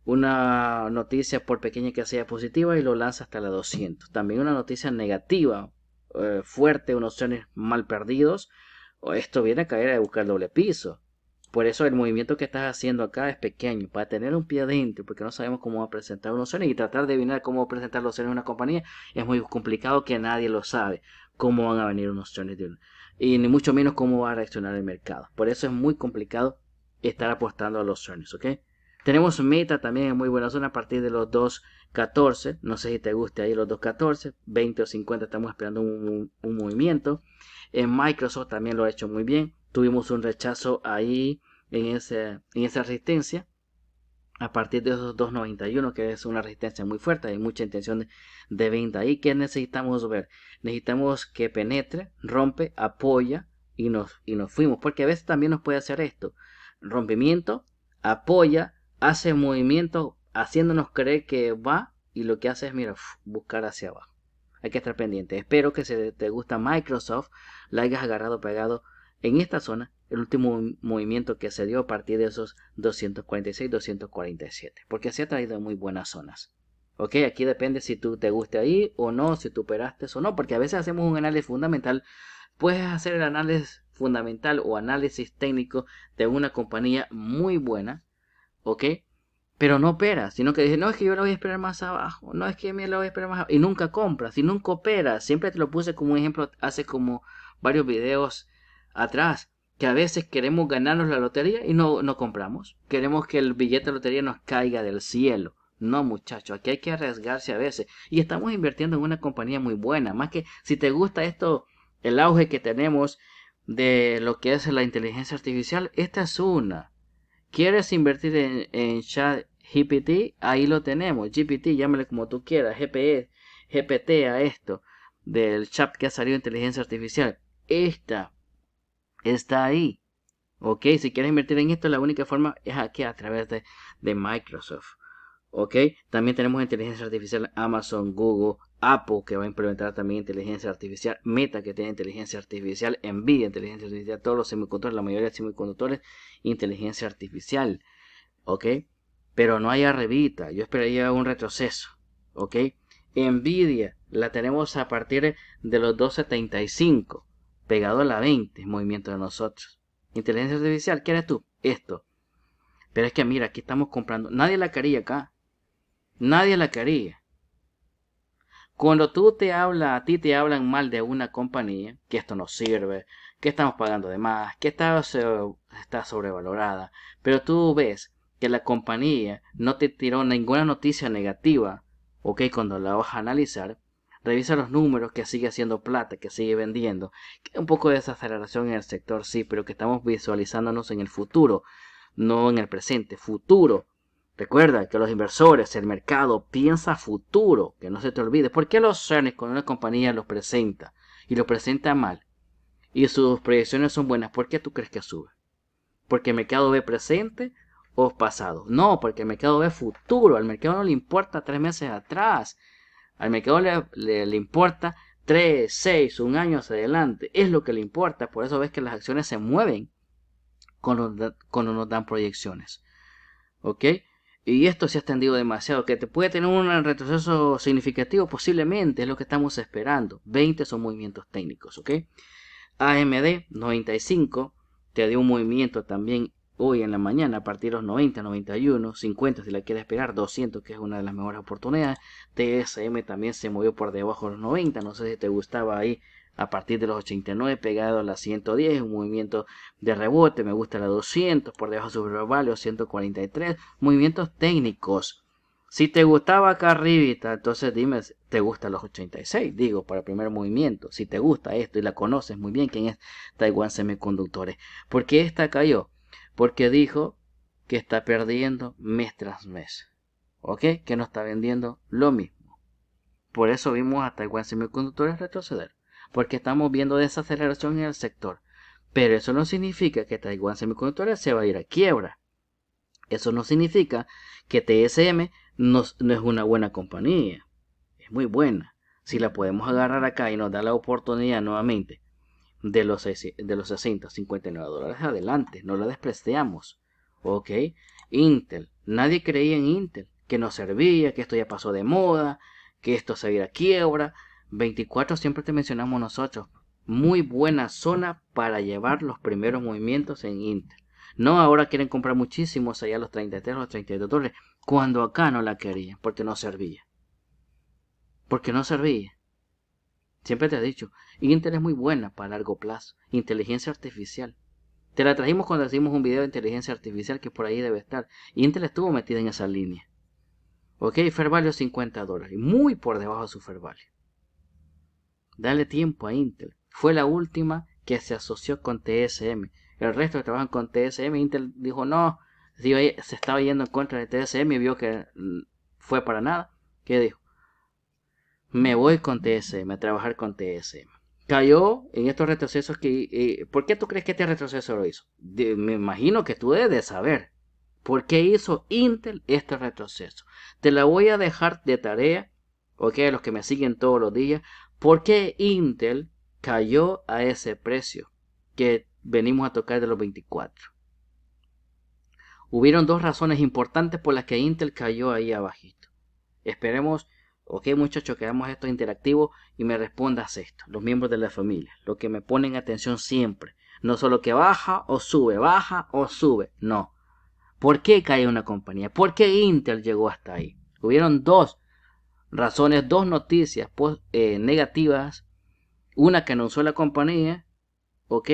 Una noticia por pequeña que sea positiva y lo lanza hasta la 200. También una noticia negativa, eh, fuerte, unos opciones mal perdidos, esto viene a caer a buscar doble piso. Por eso el movimiento que estás haciendo acá es pequeño, para tener un pie adentro, porque no sabemos cómo va a presentar unos son y tratar de adivinar cómo presentar los opciones en una compañía es muy complicado que nadie lo sabe cómo van a venir unos opciones de y ni mucho menos cómo va a reaccionar el mercado. Por eso es muy complicado estar apostando a los earnings, ¿ok? Tenemos meta también en muy buena zona a partir de los 2.14. No sé si te guste ahí los 2.14, 20 o 50 estamos esperando un, un movimiento. En Microsoft también lo ha hecho muy bien tuvimos un rechazo ahí en, en esa resistencia a partir de esos 2.91 que es una resistencia muy fuerte hay mucha intención de, venta ahí que necesitamos ver necesitamos que penetre rompe apoya y nos, y nos fuimos porque a veces también nos puede hacer esto rompimiento apoya hace movimiento haciéndonos creer que va y lo que hace es mira buscar hacia abajo hay que estar pendiente espero que si te gusta Microsoft la hayas agarrado pegado en esta zona, el último movimiento que se dio a partir de esos 246-247, porque se ha traído muy buenas zonas. Ok, aquí depende si tú te guste ahí o no, si tú operaste o no, porque a veces hacemos un análisis fundamental. Puedes hacer el análisis fundamental o análisis técnico de una compañía muy buena, ok, pero no opera, sino que dice, no, es que yo la voy a esperar más abajo, no, es que me la voy a esperar más abajo, y nunca compras, Si nunca operas. Siempre te lo puse como un ejemplo hace como varios videos atrás, que a veces queremos ganarnos la lotería y no, no compramos. Queremos que el billete de lotería nos caiga del cielo. No, muchachos, aquí hay que arriesgarse a veces. Y estamos invirtiendo en una compañía muy buena. Más que si te gusta esto, el auge que tenemos de lo que es la inteligencia artificial, esta es una. ¿Quieres invertir en, en chat GPT? Ahí lo tenemos. GPT, llámale como tú quieras. GPS, e, GPT a esto. Del chat que ha salido inteligencia artificial. Esta está ahí. Ok, si quieres invertir en esto, la única forma es aquí a través de, Microsoft. Ok, también tenemos inteligencia artificial Amazon, Google, Apple que va a implementar también inteligencia artificial, Meta que tiene inteligencia artificial, Nvidia, inteligencia artificial, todos los semiconductores, la mayoría de semiconductores, inteligencia artificial. Ok, pero no hay arrebita. yo esperaría un retroceso. Ok, Nvidia la tenemos a partir de los 275 pegado a la 20 movimiento de nosotros. Inteligencia artificial, ¿qué eres tú? Esto. Pero es que mira, aquí estamos comprando. Nadie la quería acá. Nadie la quería. Cuando tú te hablas, a ti te hablan mal de una compañía, que esto no sirve, que estamos pagando de más, que está sobrevalorada, pero tú ves que la compañía no te tiró ninguna noticia negativa, ok, cuando la vas a analizar, Revisa los números, que sigue haciendo plata, que sigue vendiendo. Que un poco de desaceleración en el sector, sí, pero que estamos visualizándonos en el futuro, no en el presente, futuro. Recuerda que los inversores, el mercado piensa futuro, que no se te olvide. ¿Por qué los earnings con una compañía los presenta y los presenta mal y sus proyecciones son buenas? ¿Por qué tú crees que sube? ¿Porque el mercado ve presente o pasado? No, porque el mercado ve futuro. Al mercado no le importa tres meses atrás. Al mercado le, le, importa 3, 6, un año hacia adelante. Es lo que le importa. Por eso ves que las acciones se mueven cuando, cuando nos dan proyecciones. ¿Ok? Y esto se ha extendido demasiado. Que te puede tener un retroceso significativo posiblemente. Es lo que estamos esperando. 20 son movimientos técnicos. ¿Ok? AMD 95 te dio un movimiento también hoy en la mañana, a partir de los 90, 91, 50, si la quieres esperar, 200, que es una de las mejores oportunidades. TSM también se movió por debajo de los 90, no sé si te gustaba ahí a partir de los 89 pegado a la 110, un movimiento de rebote, me gusta la 200, por debajo de o 143, movimientos técnicos. Si te gustaba acá arriba entonces dime, ¿te gusta los 86? Digo, para el primer movimiento. Si te gusta esto y la conoces muy bien, quién es Taiwan Semiconductores. Porque esta cayó porque dijo que está perdiendo mes tras mes. ¿Ok? Que no está vendiendo lo mismo. Por eso vimos a Taiwán Semiconductores retroceder, porque estamos viendo desaceleración en el sector. Pero eso no significa que Taiwán Semiconductores se va a ir a quiebra. Eso no significa que TSM no es una buena compañía. Es muy buena. Si la podemos agarrar acá y nos da la oportunidad nuevamente de los, de los 60, dólares adelante, no la despreciamos, ¿ok? Intel, nadie creía en Intel, que no servía, que esto ya pasó de moda, que esto se iba a quiebra. 24 siempre te mencionamos nosotros, muy buena zona para llevar los primeros movimientos en Intel. No ahora quieren comprar muchísimos allá los 33, los 32 dólares, cuando acá no la querían, porque no servía. Porque no servía. Siempre te he dicho, Intel es muy buena para largo plazo. Inteligencia artificial. Te la trajimos cuando hicimos un video de inteligencia artificial que por ahí debe estar. Intel estuvo metida en esa línea. Ok, fair value 50 dólares. Muy por debajo de su fair value. Dale tiempo a Intel. Fue la última que se asoció con TSM. El resto que trabajan con TSM, Intel dijo no. Se estaba yendo en contra de TSM y vio que mm, fue para nada. ¿Qué dijo? me voy con TSM, a trabajar con TSM. Cayó en estos retrocesos que... Eh, ¿Por qué tú crees que este retroceso lo hizo? me imagino que tú debes saber. ¿Por qué hizo Intel este retroceso? Te la voy a dejar de tarea, ok, los que me siguen todos los días. ¿Por qué Intel cayó a ese precio que venimos a tocar de los 24? Hubieron dos razones importantes por las que Intel cayó ahí abajito. Esperemos Ok, muchachos, que hagamos esto interactivo y me respondas esto, los miembros de la familia, lo que me ponen atención siempre. No solo que baja o sube, baja o sube, no. ¿Por qué cae una compañía? ¿Por qué Intel llegó hasta ahí? Hubieron dos razones, dos noticias eh, negativas. Una que anunció la compañía, ¿ok?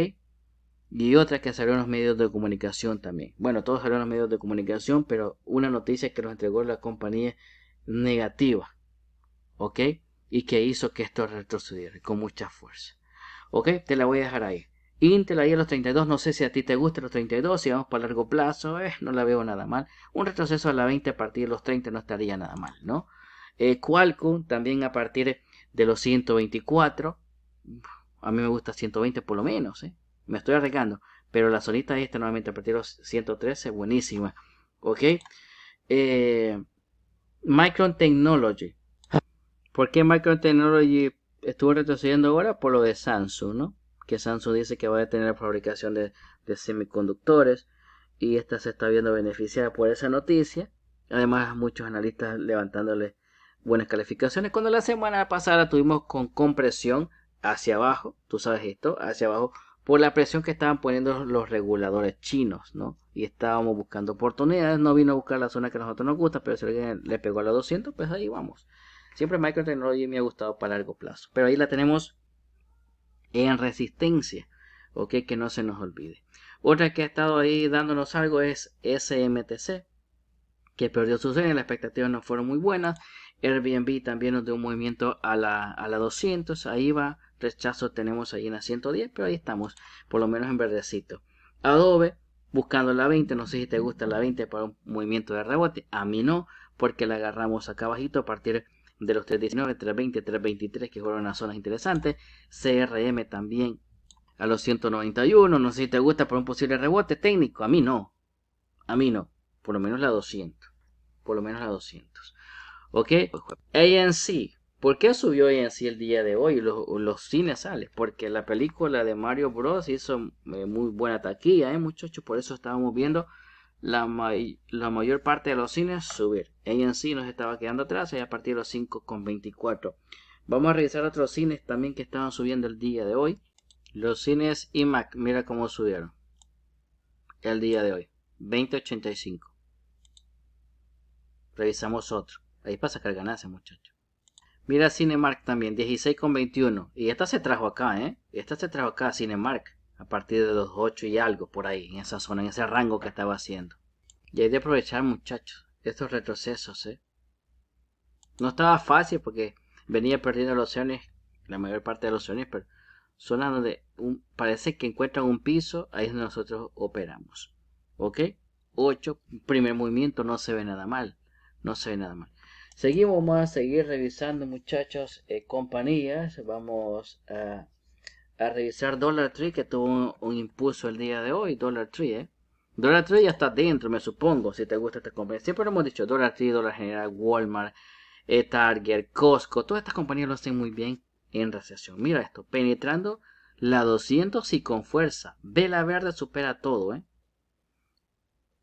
Y otra que salió en los medios de comunicación también. Bueno, todos salieron en los medios de comunicación, pero una noticia que nos entregó la compañía negativa. ¿ok? Y que hizo que esto retrocediera con mucha fuerza. ¿Ok? Te la voy a dejar ahí. Intel ahí a los 32, no sé si a ti te gusta los 32, si vamos para largo plazo, eh, no la veo nada mal. Un retroceso a la 20 a partir de los 30 no estaría nada mal, ¿no? Eh, Qualcomm también a partir de los 124, a mí me gusta 120 por lo menos, ¿eh? me estoy arriesgando, pero la solita esta nuevamente a partir de los 113, buenísima, ¿ok? Micron Technology, ¿Por qué Technology estuvo retrocediendo ahora? Por lo de Samsung, ¿no? Que Samsung dice que va a tener fabricación de, semiconductores y esta se está viendo beneficiada por esa noticia. Además, muchos analistas levantándole buenas calificaciones. Cuando la semana pasada tuvimos con compresión hacia abajo, tú sabes esto, hacia abajo, por la presión que estaban poniendo los reguladores chinos, ¿no? Y estábamos buscando oportunidades, no vino a buscar la zona que a nosotros nos gusta, pero si alguien le pegó a los 200, pues ahí vamos. Siempre Microtechnology me ha gustado para largo plazo. Pero ahí la tenemos en resistencia. Ok, que no se nos olvide. Otra que ha estado ahí dándonos algo es SMTC, que perdió su sede, las expectativas no fueron muy buenas. Airbnb también nos dio un movimiento a la, a la 200, ahí va, rechazo tenemos ahí en la 110, pero ahí estamos, por lo menos en verdecito. Adobe, buscando la 20, no sé si te gusta la 20 para un movimiento de rebote, a mí no, porque la agarramos acá abajito a partir de de los 319, 320, 323 que fueron las zonas interesantes. CRM también a los 191. No sé si te gusta por un posible rebote técnico. A mí no. A mí no. Por lo menos la 200. Por lo menos la 200. ¿Ok? ANC. ¿Por qué subió ANC el día de hoy? Los, los cines sales. Porque la película de Mario Bros. hizo eh, muy buena taquilla, ¿eh, muchachos? Por eso estábamos viendo la, la mayor parte de los cines subir. en sí nos estaba quedando atrás y a partir de los 5,24. Vamos a revisar otros cines también que estaban subiendo el día de hoy. Los cines IMAC, mira cómo subieron el día de hoy. 20.85. Revisamos otro. Ahí pasa sacar muchacho muchachos. Mira Cinemark también, 16.21. Y esta se trajo acá, ¿eh? Esta se trajo acá, Cinemark a partir de los 8 y algo por ahí, en esa zona, en ese rango que estaba haciendo. Y hay de aprovechar, muchachos, estos retrocesos, ¿eh? No estaba fácil porque venía perdiendo los opciones, la mayor parte de los zones, pero zonas donde parece que encuentran un piso, ahí es donde nosotros operamos. ¿Ok? 8, primer movimiento, no se ve nada mal. No se ve nada mal. Seguimos, vamos a seguir revisando, muchachos, eh, compañías. Vamos a a revisar Dollar Tree que tuvo un, impulso el día de hoy, Dollar Tree, ¿eh? Dollar Tree ya está dentro, me supongo, si te gusta esta compañía. Siempre lo hemos dicho, Dollar Tree, Dollar General, Walmart, eh, Target, Costco, todas estas compañías lo hacen muy bien en recesión. Mira esto, penetrando la 200 y con fuerza. Vela verde supera todo, ¿eh?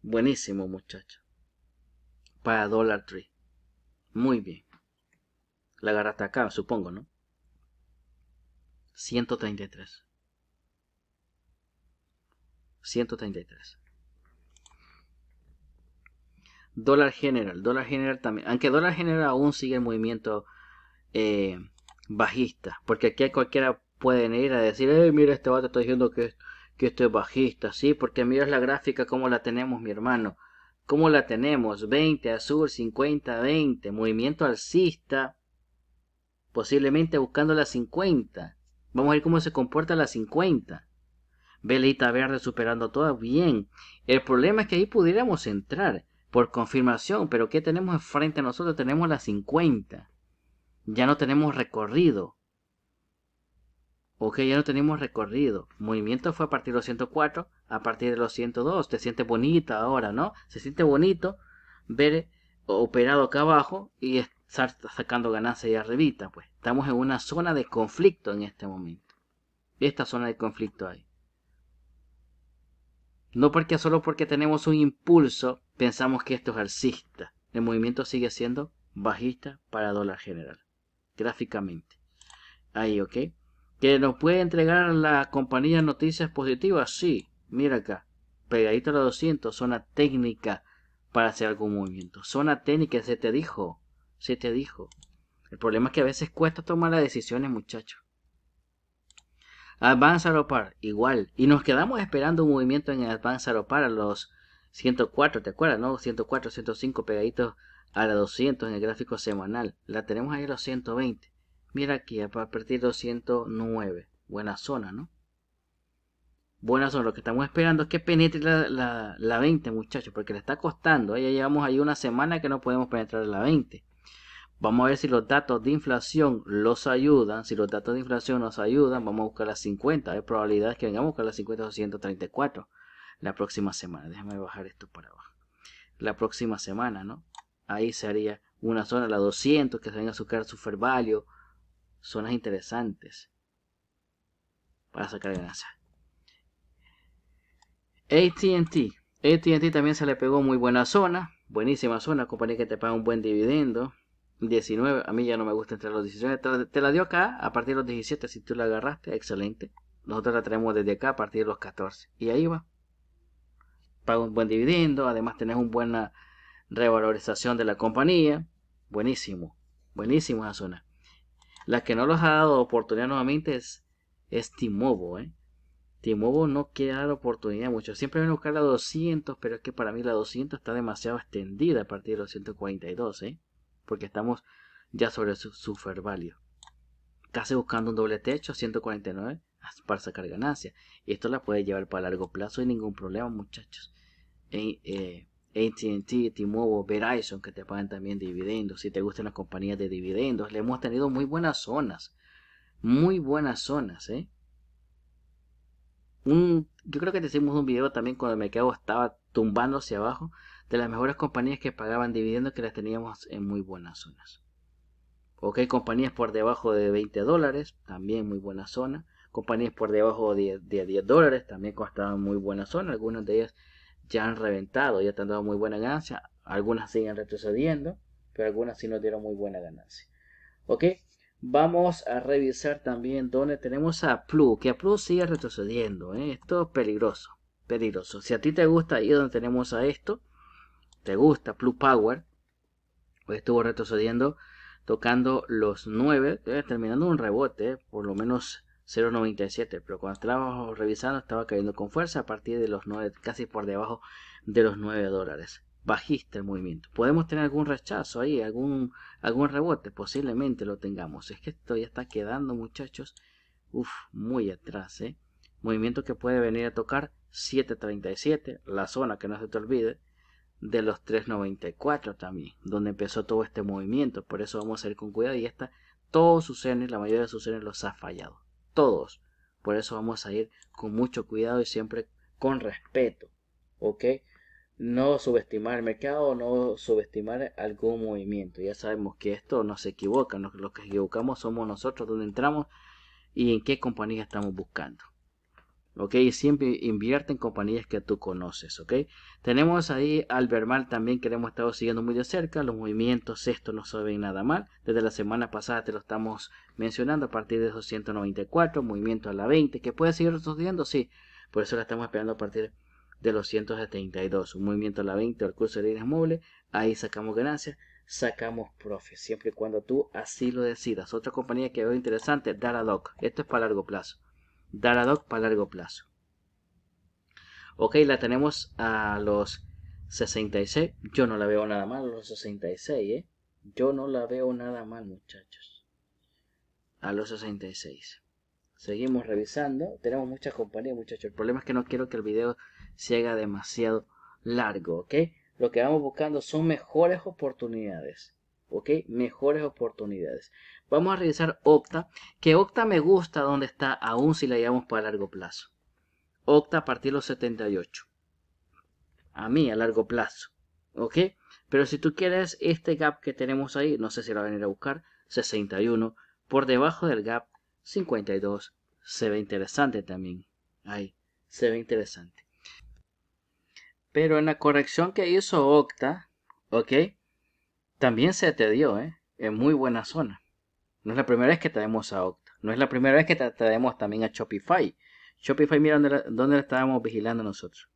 Buenísimo, muchacho. Para Dollar Tree. Muy bien. La agarraste acá, supongo, ¿no? 133. 133. Dólar general. Dólar general también. Aunque dólar general aún sigue el movimiento eh, bajista. Porque aquí cualquiera puede ir a decir, eh, mira, este vato está diciendo que, que esto es bajista. Sí, porque mira la gráfica como la tenemos, mi hermano. ¿Cómo la tenemos? 20 azul, 50, 20. Movimiento alcista. Posiblemente buscando la 50. Vamos a ver cómo se comporta la 50. Velita verde superando todas bien. El problema es que ahí pudiéramos entrar por confirmación, pero ¿qué tenemos enfrente a nosotros? Tenemos la 50. Ya no tenemos recorrido. Ok, ya no tenemos recorrido. Movimiento fue a partir de los 104, a partir de los 102. Te sientes bonita ahora, ¿no? Se siente bonito ver operado acá abajo y estar sacando ganancia ahí arribita, pues. Estamos en una zona de conflicto en este momento. Esta zona de conflicto hay. No porque solo porque tenemos un impulso pensamos que esto es alcista. El movimiento sigue siendo bajista para dólar general, gráficamente. Ahí, ¿ok? ¿Que nos puede entregar la compañía noticias positivas? Sí, mira acá. Pegadito a los 200, zona técnica para hacer algún movimiento. Zona técnica, se te dijo, se te dijo. El problema es que a veces cuesta tomar las decisiones, muchachos. Advance par. igual. Y nos quedamos esperando un movimiento en el Advance par a los 104, ¿te acuerdas? No? 104, 105 pegaditos a la 200 en el gráfico semanal. La tenemos ahí a los 120. Mira aquí, a partir de 209. Buena zona, ¿no? Buena zona. Lo que estamos esperando es que penetre la, la 20, muchachos, porque le está costando. Ya llevamos ahí una semana que no podemos penetrar la 20. Vamos a ver si los datos de inflación los ayudan. Si los datos de inflación nos ayudan, vamos a buscar las 50. Hay probabilidades que vengamos a buscar las 50 o 134 la próxima semana. Déjame bajar esto para abajo. La próxima semana, ¿no? Ahí se haría una zona, la 200, que se venga a buscar su fair value. Zonas interesantes para sacar ganancias. ATT. ATT también se le pegó muy buena zona. Buenísima zona, compañía que te paga un buen dividendo 19, a mí ya no me gusta entrar los 19. Te, la dio acá a partir de los 17, si tú la agarraste, excelente. Nosotros la traemos desde acá a partir de los 14. Y ahí va. Paga un buen dividendo, además tenés una buena revalorización de la compañía. Buenísimo, buenísimo esa zona. La que no los ha dado oportunidad nuevamente es, Timobo, ¿eh? Timobo no quiere dar oportunidad mucho. Siempre viene a buscar la 200, pero es que para mí la 200 está demasiado extendida a partir de los 142, ¿eh? porque estamos ya sobre su super value. Casi buscando un doble techo, 149 para sacar ganancia Y esto la puede llevar para largo plazo sin ningún problema, muchachos. E, eh, ATT, T-Mobile, Verizon, que te pagan también dividendos. Si te gustan las compañías de dividendos, le hemos tenido muy buenas zonas. Muy buenas zonas, ¿eh? Un, yo creo que te hicimos un video también cuando el mercado estaba tumbando hacia abajo de las mejores compañías que pagaban dividendos que las teníamos en muy buenas zonas. Ok, compañías por debajo de 20 dólares, también muy buena zona. Compañías por debajo de, 10 dólares, también costaban muy buena zona. Algunas de ellas ya han reventado, ya te han dado muy buena ganancia. Algunas siguen retrocediendo, pero algunas sí nos dieron muy buena ganancia. Ok, vamos a revisar también Dónde tenemos a Plu. que a Plus sigue retrocediendo. ¿eh? Esto es peligroso, peligroso. Si a ti te gusta ir donde tenemos a esto, te gusta Plus Power. Hoy pues estuvo retrocediendo, tocando los 9, eh, terminando un rebote, por lo menos 0.97. Pero cuando estábamos revisando estaba cayendo con fuerza a partir de los 9, casi por debajo de los 9 dólares. Bajista el movimiento. Podemos tener algún rechazo ahí, algún, algún rebote, posiblemente lo tengamos. Es que esto ya está quedando, muchachos, muy atrás, ¿eh? Movimiento que puede venir a tocar 7.37, la zona que no se te olvide, de los 394 también, donde empezó todo este movimiento. Por eso vamos a ir con cuidado. Y esta, todos sus cenes, la mayoría de sus cenes los ha fallado. Todos. Por eso vamos a ir con mucho cuidado y siempre con respeto. ¿Ok? No subestimar el mercado, no subestimar algún movimiento. Ya sabemos que esto no se equivoca. Los, los que equivocamos somos nosotros, donde entramos y en qué compañía estamos buscando. ¿ok? Siempre invierte en compañías que tú conoces, ¿ok? Tenemos ahí al Vermal también que le hemos estado siguiendo muy de cerca, los movimientos, esto no se ven nada mal, desde la semana pasada te lo estamos mencionando a partir de esos 194, movimiento a la 20, que puede seguir sucediendo, sí, por eso la estamos esperando a partir de los 172, un movimiento a la 20 el curso de líneas móviles, ahí sacamos ganancias, sacamos profit, siempre y cuando tú así lo decidas. Otra compañía que veo interesante, Daradoc, esto es para largo plazo. Daradoc para largo plazo. Ok, la tenemos a los 66. Yo no la veo nada mal a los 66, ¿eh? Yo no la veo nada mal, muchachos. A los 66. Seguimos revisando. Tenemos muchas compañías, muchachos. El problema es que no quiero que el video se haga demasiado largo, ¿ok? Lo que vamos buscando son mejores oportunidades, ¿ok? Mejores oportunidades. Vamos a revisar Octa, que Octa me gusta donde está, aún si la llevamos para largo plazo. Octa a partir de los 78. A mí, a largo plazo. ¿Ok? Pero si tú quieres este gap que tenemos ahí, no sé si lo van a ir a buscar, 61, por debajo del gap 52, se ve interesante también. Ahí, se ve interesante. Pero en la corrección que hizo Octa, ¿ok? También se te dio, ¿eh? En muy buena zona. No es la primera vez que traemos a Octa, No es la primera vez que traemos también a Shopify. Shopify, mira dónde la, estábamos vigilando nosotros.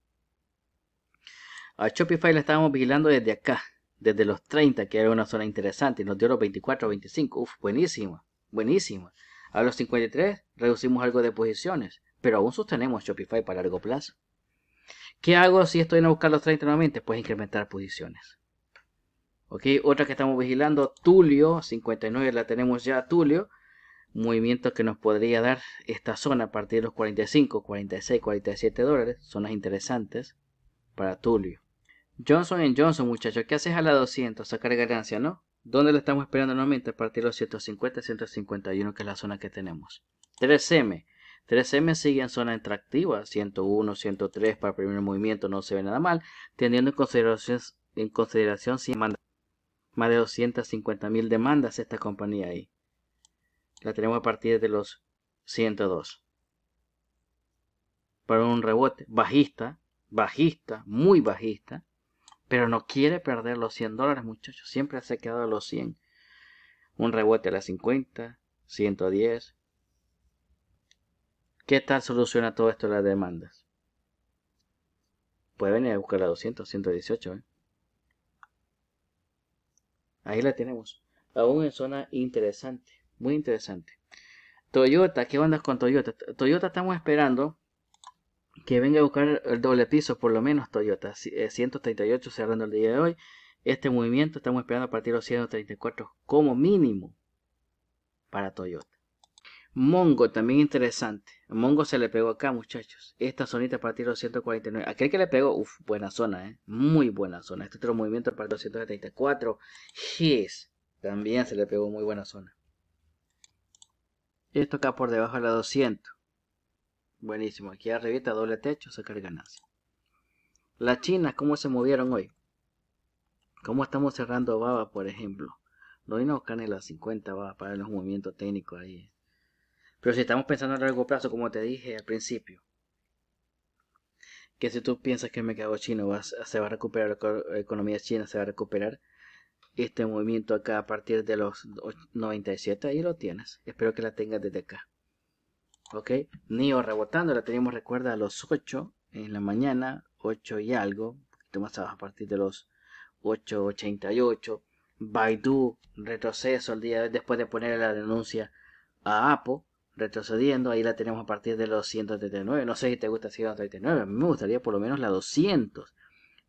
A Shopify la estábamos vigilando desde acá, desde los 30, que era una zona interesante, y nos dio los 24, 25, Uf, buenísima, buenísima. A los 53 reducimos algo de posiciones, pero aún sostenemos Shopify para largo plazo. ¿Qué hago si estoy en a buscar los 30 nuevamente? Pues incrementar posiciones. Ok, otra que estamos vigilando, Tulio, 59 la tenemos ya, Tulio. Movimiento que nos podría dar esta zona a partir de los 45, 46, 47 dólares. Zonas interesantes para Tulio. Johnson en Johnson, muchachos, ¿qué haces a la 200? Sacar ganancia, ¿no? ¿Dónde la estamos esperando nuevamente? A partir de los 150, 151, que es la zona que tenemos. 3M. 3M sigue en zona interactiva, 101, 103 para el primer movimiento, no se ve nada mal, teniendo en consideración, en consideración si manda más de 250 mil demandas esta compañía ahí. La tenemos a partir de los 102. Para un rebote bajista, bajista, muy bajista, pero no quiere perder los 100 dólares, muchachos. Siempre se ha quedado a los 100. Un rebote a las 50, 110. ¿Qué tal soluciona todo esto las demandas? Puede venir a buscar a 200, 118, ¿eh? Ahí la tenemos. Aún en zona interesante. Muy interesante. Toyota, ¿qué onda con Toyota? Toyota estamos esperando que venga a buscar el doble piso, por lo menos Toyota. 138 eh, cerrando el día de hoy. Este movimiento estamos esperando a partir de los 134 como mínimo para Toyota. Mongo también interesante. Mongo se le pegó acá, muchachos. Esta zonita para tiro 149. Aquel que le pegó, uff, buena zona, ¿eh? Muy buena zona. Este otro movimiento para 274. Yes. También se le pegó muy buena zona. Esto acá por debajo de la 200. Buenísimo. Aquí arribita, doble techo, sacar ganas Las chinas, ¿cómo se movieron hoy? ¿Cómo estamos cerrando baba, por ejemplo? No vino a buscar en las 50 baba para los movimientos técnicos ahí. Pero si estamos pensando a largo plazo, como te dije al principio, que si tú piensas que el mercado chino se va a recuperar, la economía china se va a recuperar, este movimiento acá a partir de los 97, ahí lo tienes. Espero que la tengas desde acá. ¿Ok? Nio rebotando, la tenemos, recuerda, a los 8 en la mañana, 8 y algo, un poquito más abajo, a partir de los 8.88. Baidu, retroceso el día después de poner la denuncia a Apo, retrocediendo, ahí la tenemos a partir de los 139. No sé si te gusta 139, a mí me gustaría por lo menos la 200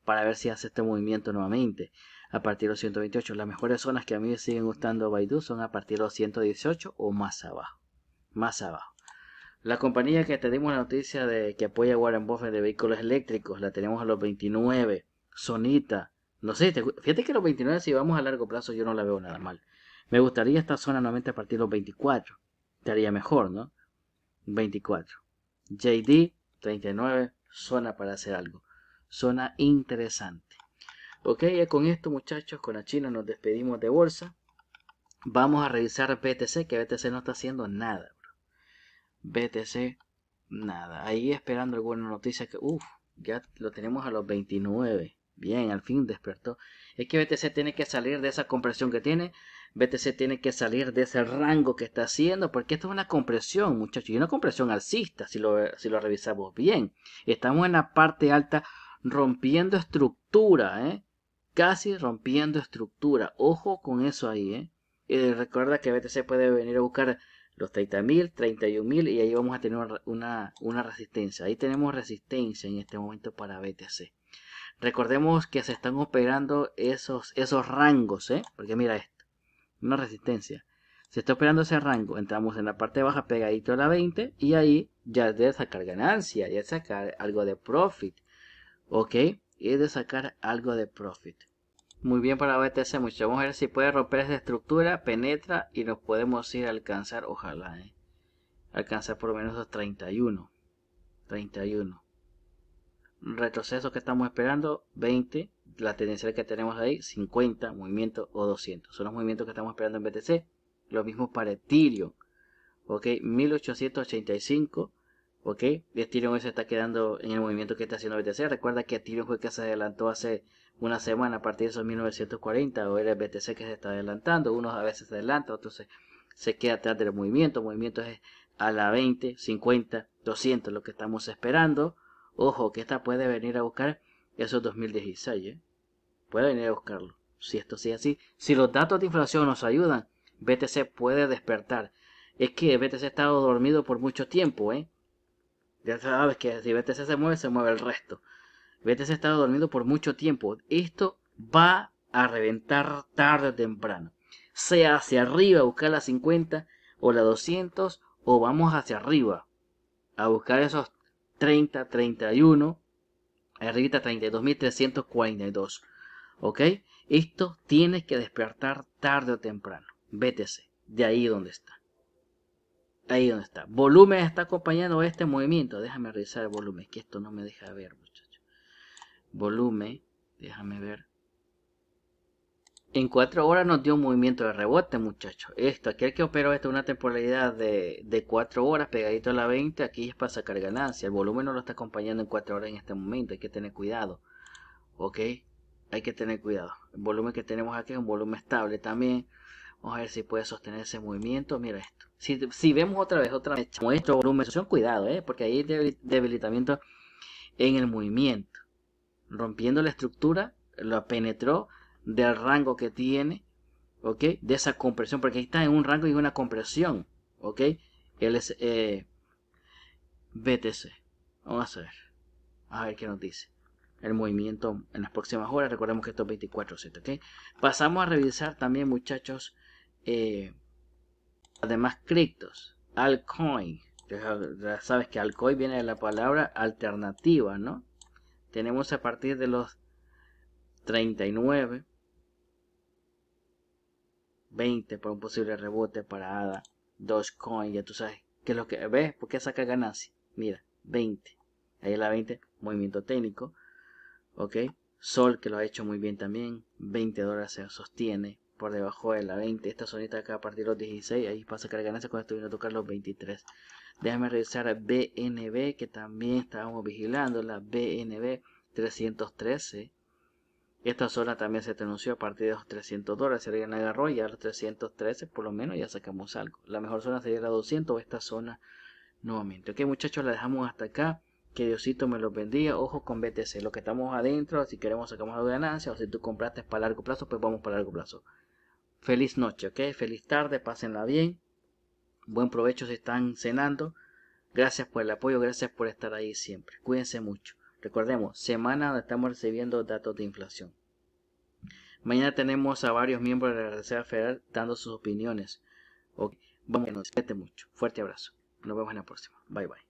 para ver si hace este movimiento nuevamente. A partir de los 128, las mejores zonas que a mí me siguen gustando Baidu son a partir de los 118 o más abajo. Más abajo. La compañía que tenemos la noticia de que apoya Warren Buffett de vehículos eléctricos, la tenemos a los 29. Sonita. No sé, fíjate que los 29 si vamos a largo plazo yo no la veo nada mal. Me gustaría esta zona nuevamente a partir de los 24 estaría mejor, ¿no? 24. JD, 39. Zona para hacer algo. Zona interesante. Ok, ya con esto muchachos, con la China nos despedimos de bolsa. Vamos a revisar BTC, que BTC no está haciendo nada. BTC, nada. Ahí esperando alguna noticia que, uff, ya lo tenemos a los 29. Bien, al fin despertó. Es que BTC tiene que salir de esa compresión que tiene BTC tiene que salir de ese rango que está haciendo, porque esto es una compresión, muchachos, y una compresión alcista, si lo, si lo revisamos bien. Estamos en la parte alta rompiendo estructura, ¿eh? casi rompiendo estructura. Ojo con eso ahí. ¿eh? Y recuerda que BTC puede venir a buscar los 30.000, 31.000 y ahí vamos a tener una, resistencia. Ahí tenemos resistencia en este momento para BTC. Recordemos que se están operando esos, esos rangos, ¿eh? Porque mira esto una resistencia. Se está operando ese rango, entramos en la parte baja pegadito a la 20 y ahí ya es de sacar ganancia, ya es de sacar algo de profit. ¿Ok? Y es de sacar algo de profit. Muy bien para BTC, muchachos. Vamos a ver si puede romper esa estructura, penetra y nos podemos ir a alcanzar, ojalá, eh, alcanzar por lo menos los 31. 31. Retroceso que estamos esperando, 20 la tendencia que tenemos ahí, 50 movimientos o 200. Son los movimientos que estamos esperando en BTC. Lo mismo para Ethereum. ¿Ok? 1885. ¿Ok? Ethereum se está quedando en el movimiento que está haciendo BTC. Recuerda que Ethereum fue que se adelantó hace una semana a partir de esos 1940. O era el BTC que se está adelantando. Unos a veces se adelanta, otros se, se queda atrás del movimiento. Movimiento es a la 20, 50, 200, lo que estamos esperando. Ojo, que esta puede venir a buscar eso es 2016, ¿eh? puede venir a buscarlo. Si esto sigue así, si los datos de inflación nos ayudan, BTC puede despertar. Es que BTC ha estado dormido por mucho tiempo, ¿eh? Ya sabes que si BTC se mueve, se mueve el resto. BTC ha estado dormido por mucho tiempo. Esto va a reventar tarde o temprano. Sea hacia arriba a buscar la 50 o la 200 o vamos hacia arriba a buscar esos 30, 31 arribita 32.342. ¿Ok? Esto tienes que despertar tarde o temprano. Vétese de ahí donde está. Ahí donde está. Volumen está acompañando este movimiento. Déjame revisar el volumen, que esto no me deja ver, muchachos. Volumen, déjame ver. En cuatro horas nos dio un movimiento de rebote, muchachos. Esto, aquel que operó esto una temporalidad de, de cuatro horas pegadito a la 20, aquí es para sacar ganancia. El volumen no lo está acompañando en cuatro horas en este momento, hay que tener cuidado. ¿Ok? Hay que tener cuidado. El volumen que tenemos aquí es un volumen estable también. Vamos a ver si puede sostener ese movimiento. Mira esto. Si, vemos otra vez otra vez Muestro volumen, cuidado, ¿eh? porque ahí hay debilitamiento en el movimiento. Rompiendo la estructura, lo penetró del rango que tiene, ¿ok? De esa compresión, porque está en un rango y una compresión, ¿ok? Él es eh, BTC. Vamos a ver. A ver qué nos dice. El movimiento en las próximas horas. Recordemos que esto es 24-7, ¿ok? Pasamos a revisar también, muchachos, eh, además criptos. Altcoin. sabes que altcoin viene de la palabra alternativa, ¿no? Tenemos a partir de los 39 20 por un posible rebote para ADA, Dogecoin, ya tú sabes. que es lo que ves? porque saca ganancia? Mira, 20. Ahí la 20, movimiento técnico. Ok, Sol que lo ha hecho muy bien también. 20 dólares se sostiene por debajo de la 20. Esta sonita acá a partir de los 16, ahí para sacar ganancia cuando estuviera a tocar los 23. Déjame revisar a BNB que también estábamos vigilando. La BNB 313 esta zona también se denunció a partir de los 300 dólares. Si alguien agarró ya los 313, por lo menos ya sacamos algo. La mejor zona sería la 200 o esta zona nuevamente. Ok, muchachos, la dejamos hasta acá. Que Diosito me los bendiga. Ojo con BTC. Lo que estamos adentro, si queremos sacamos algo ganancia o si tú compraste para largo plazo, pues vamos para largo plazo. Feliz noche, ok. Feliz tarde, pásenla bien. Buen provecho si están cenando. Gracias por el apoyo, gracias por estar ahí siempre. Cuídense mucho. Recordemos, semana estamos recibiendo datos de inflación. Mañana tenemos a varios miembros de la Reserva Federal dando sus opiniones. Vamos Vamos, que nos mucho. Fuerte abrazo. Nos vemos en la próxima. Bye bye.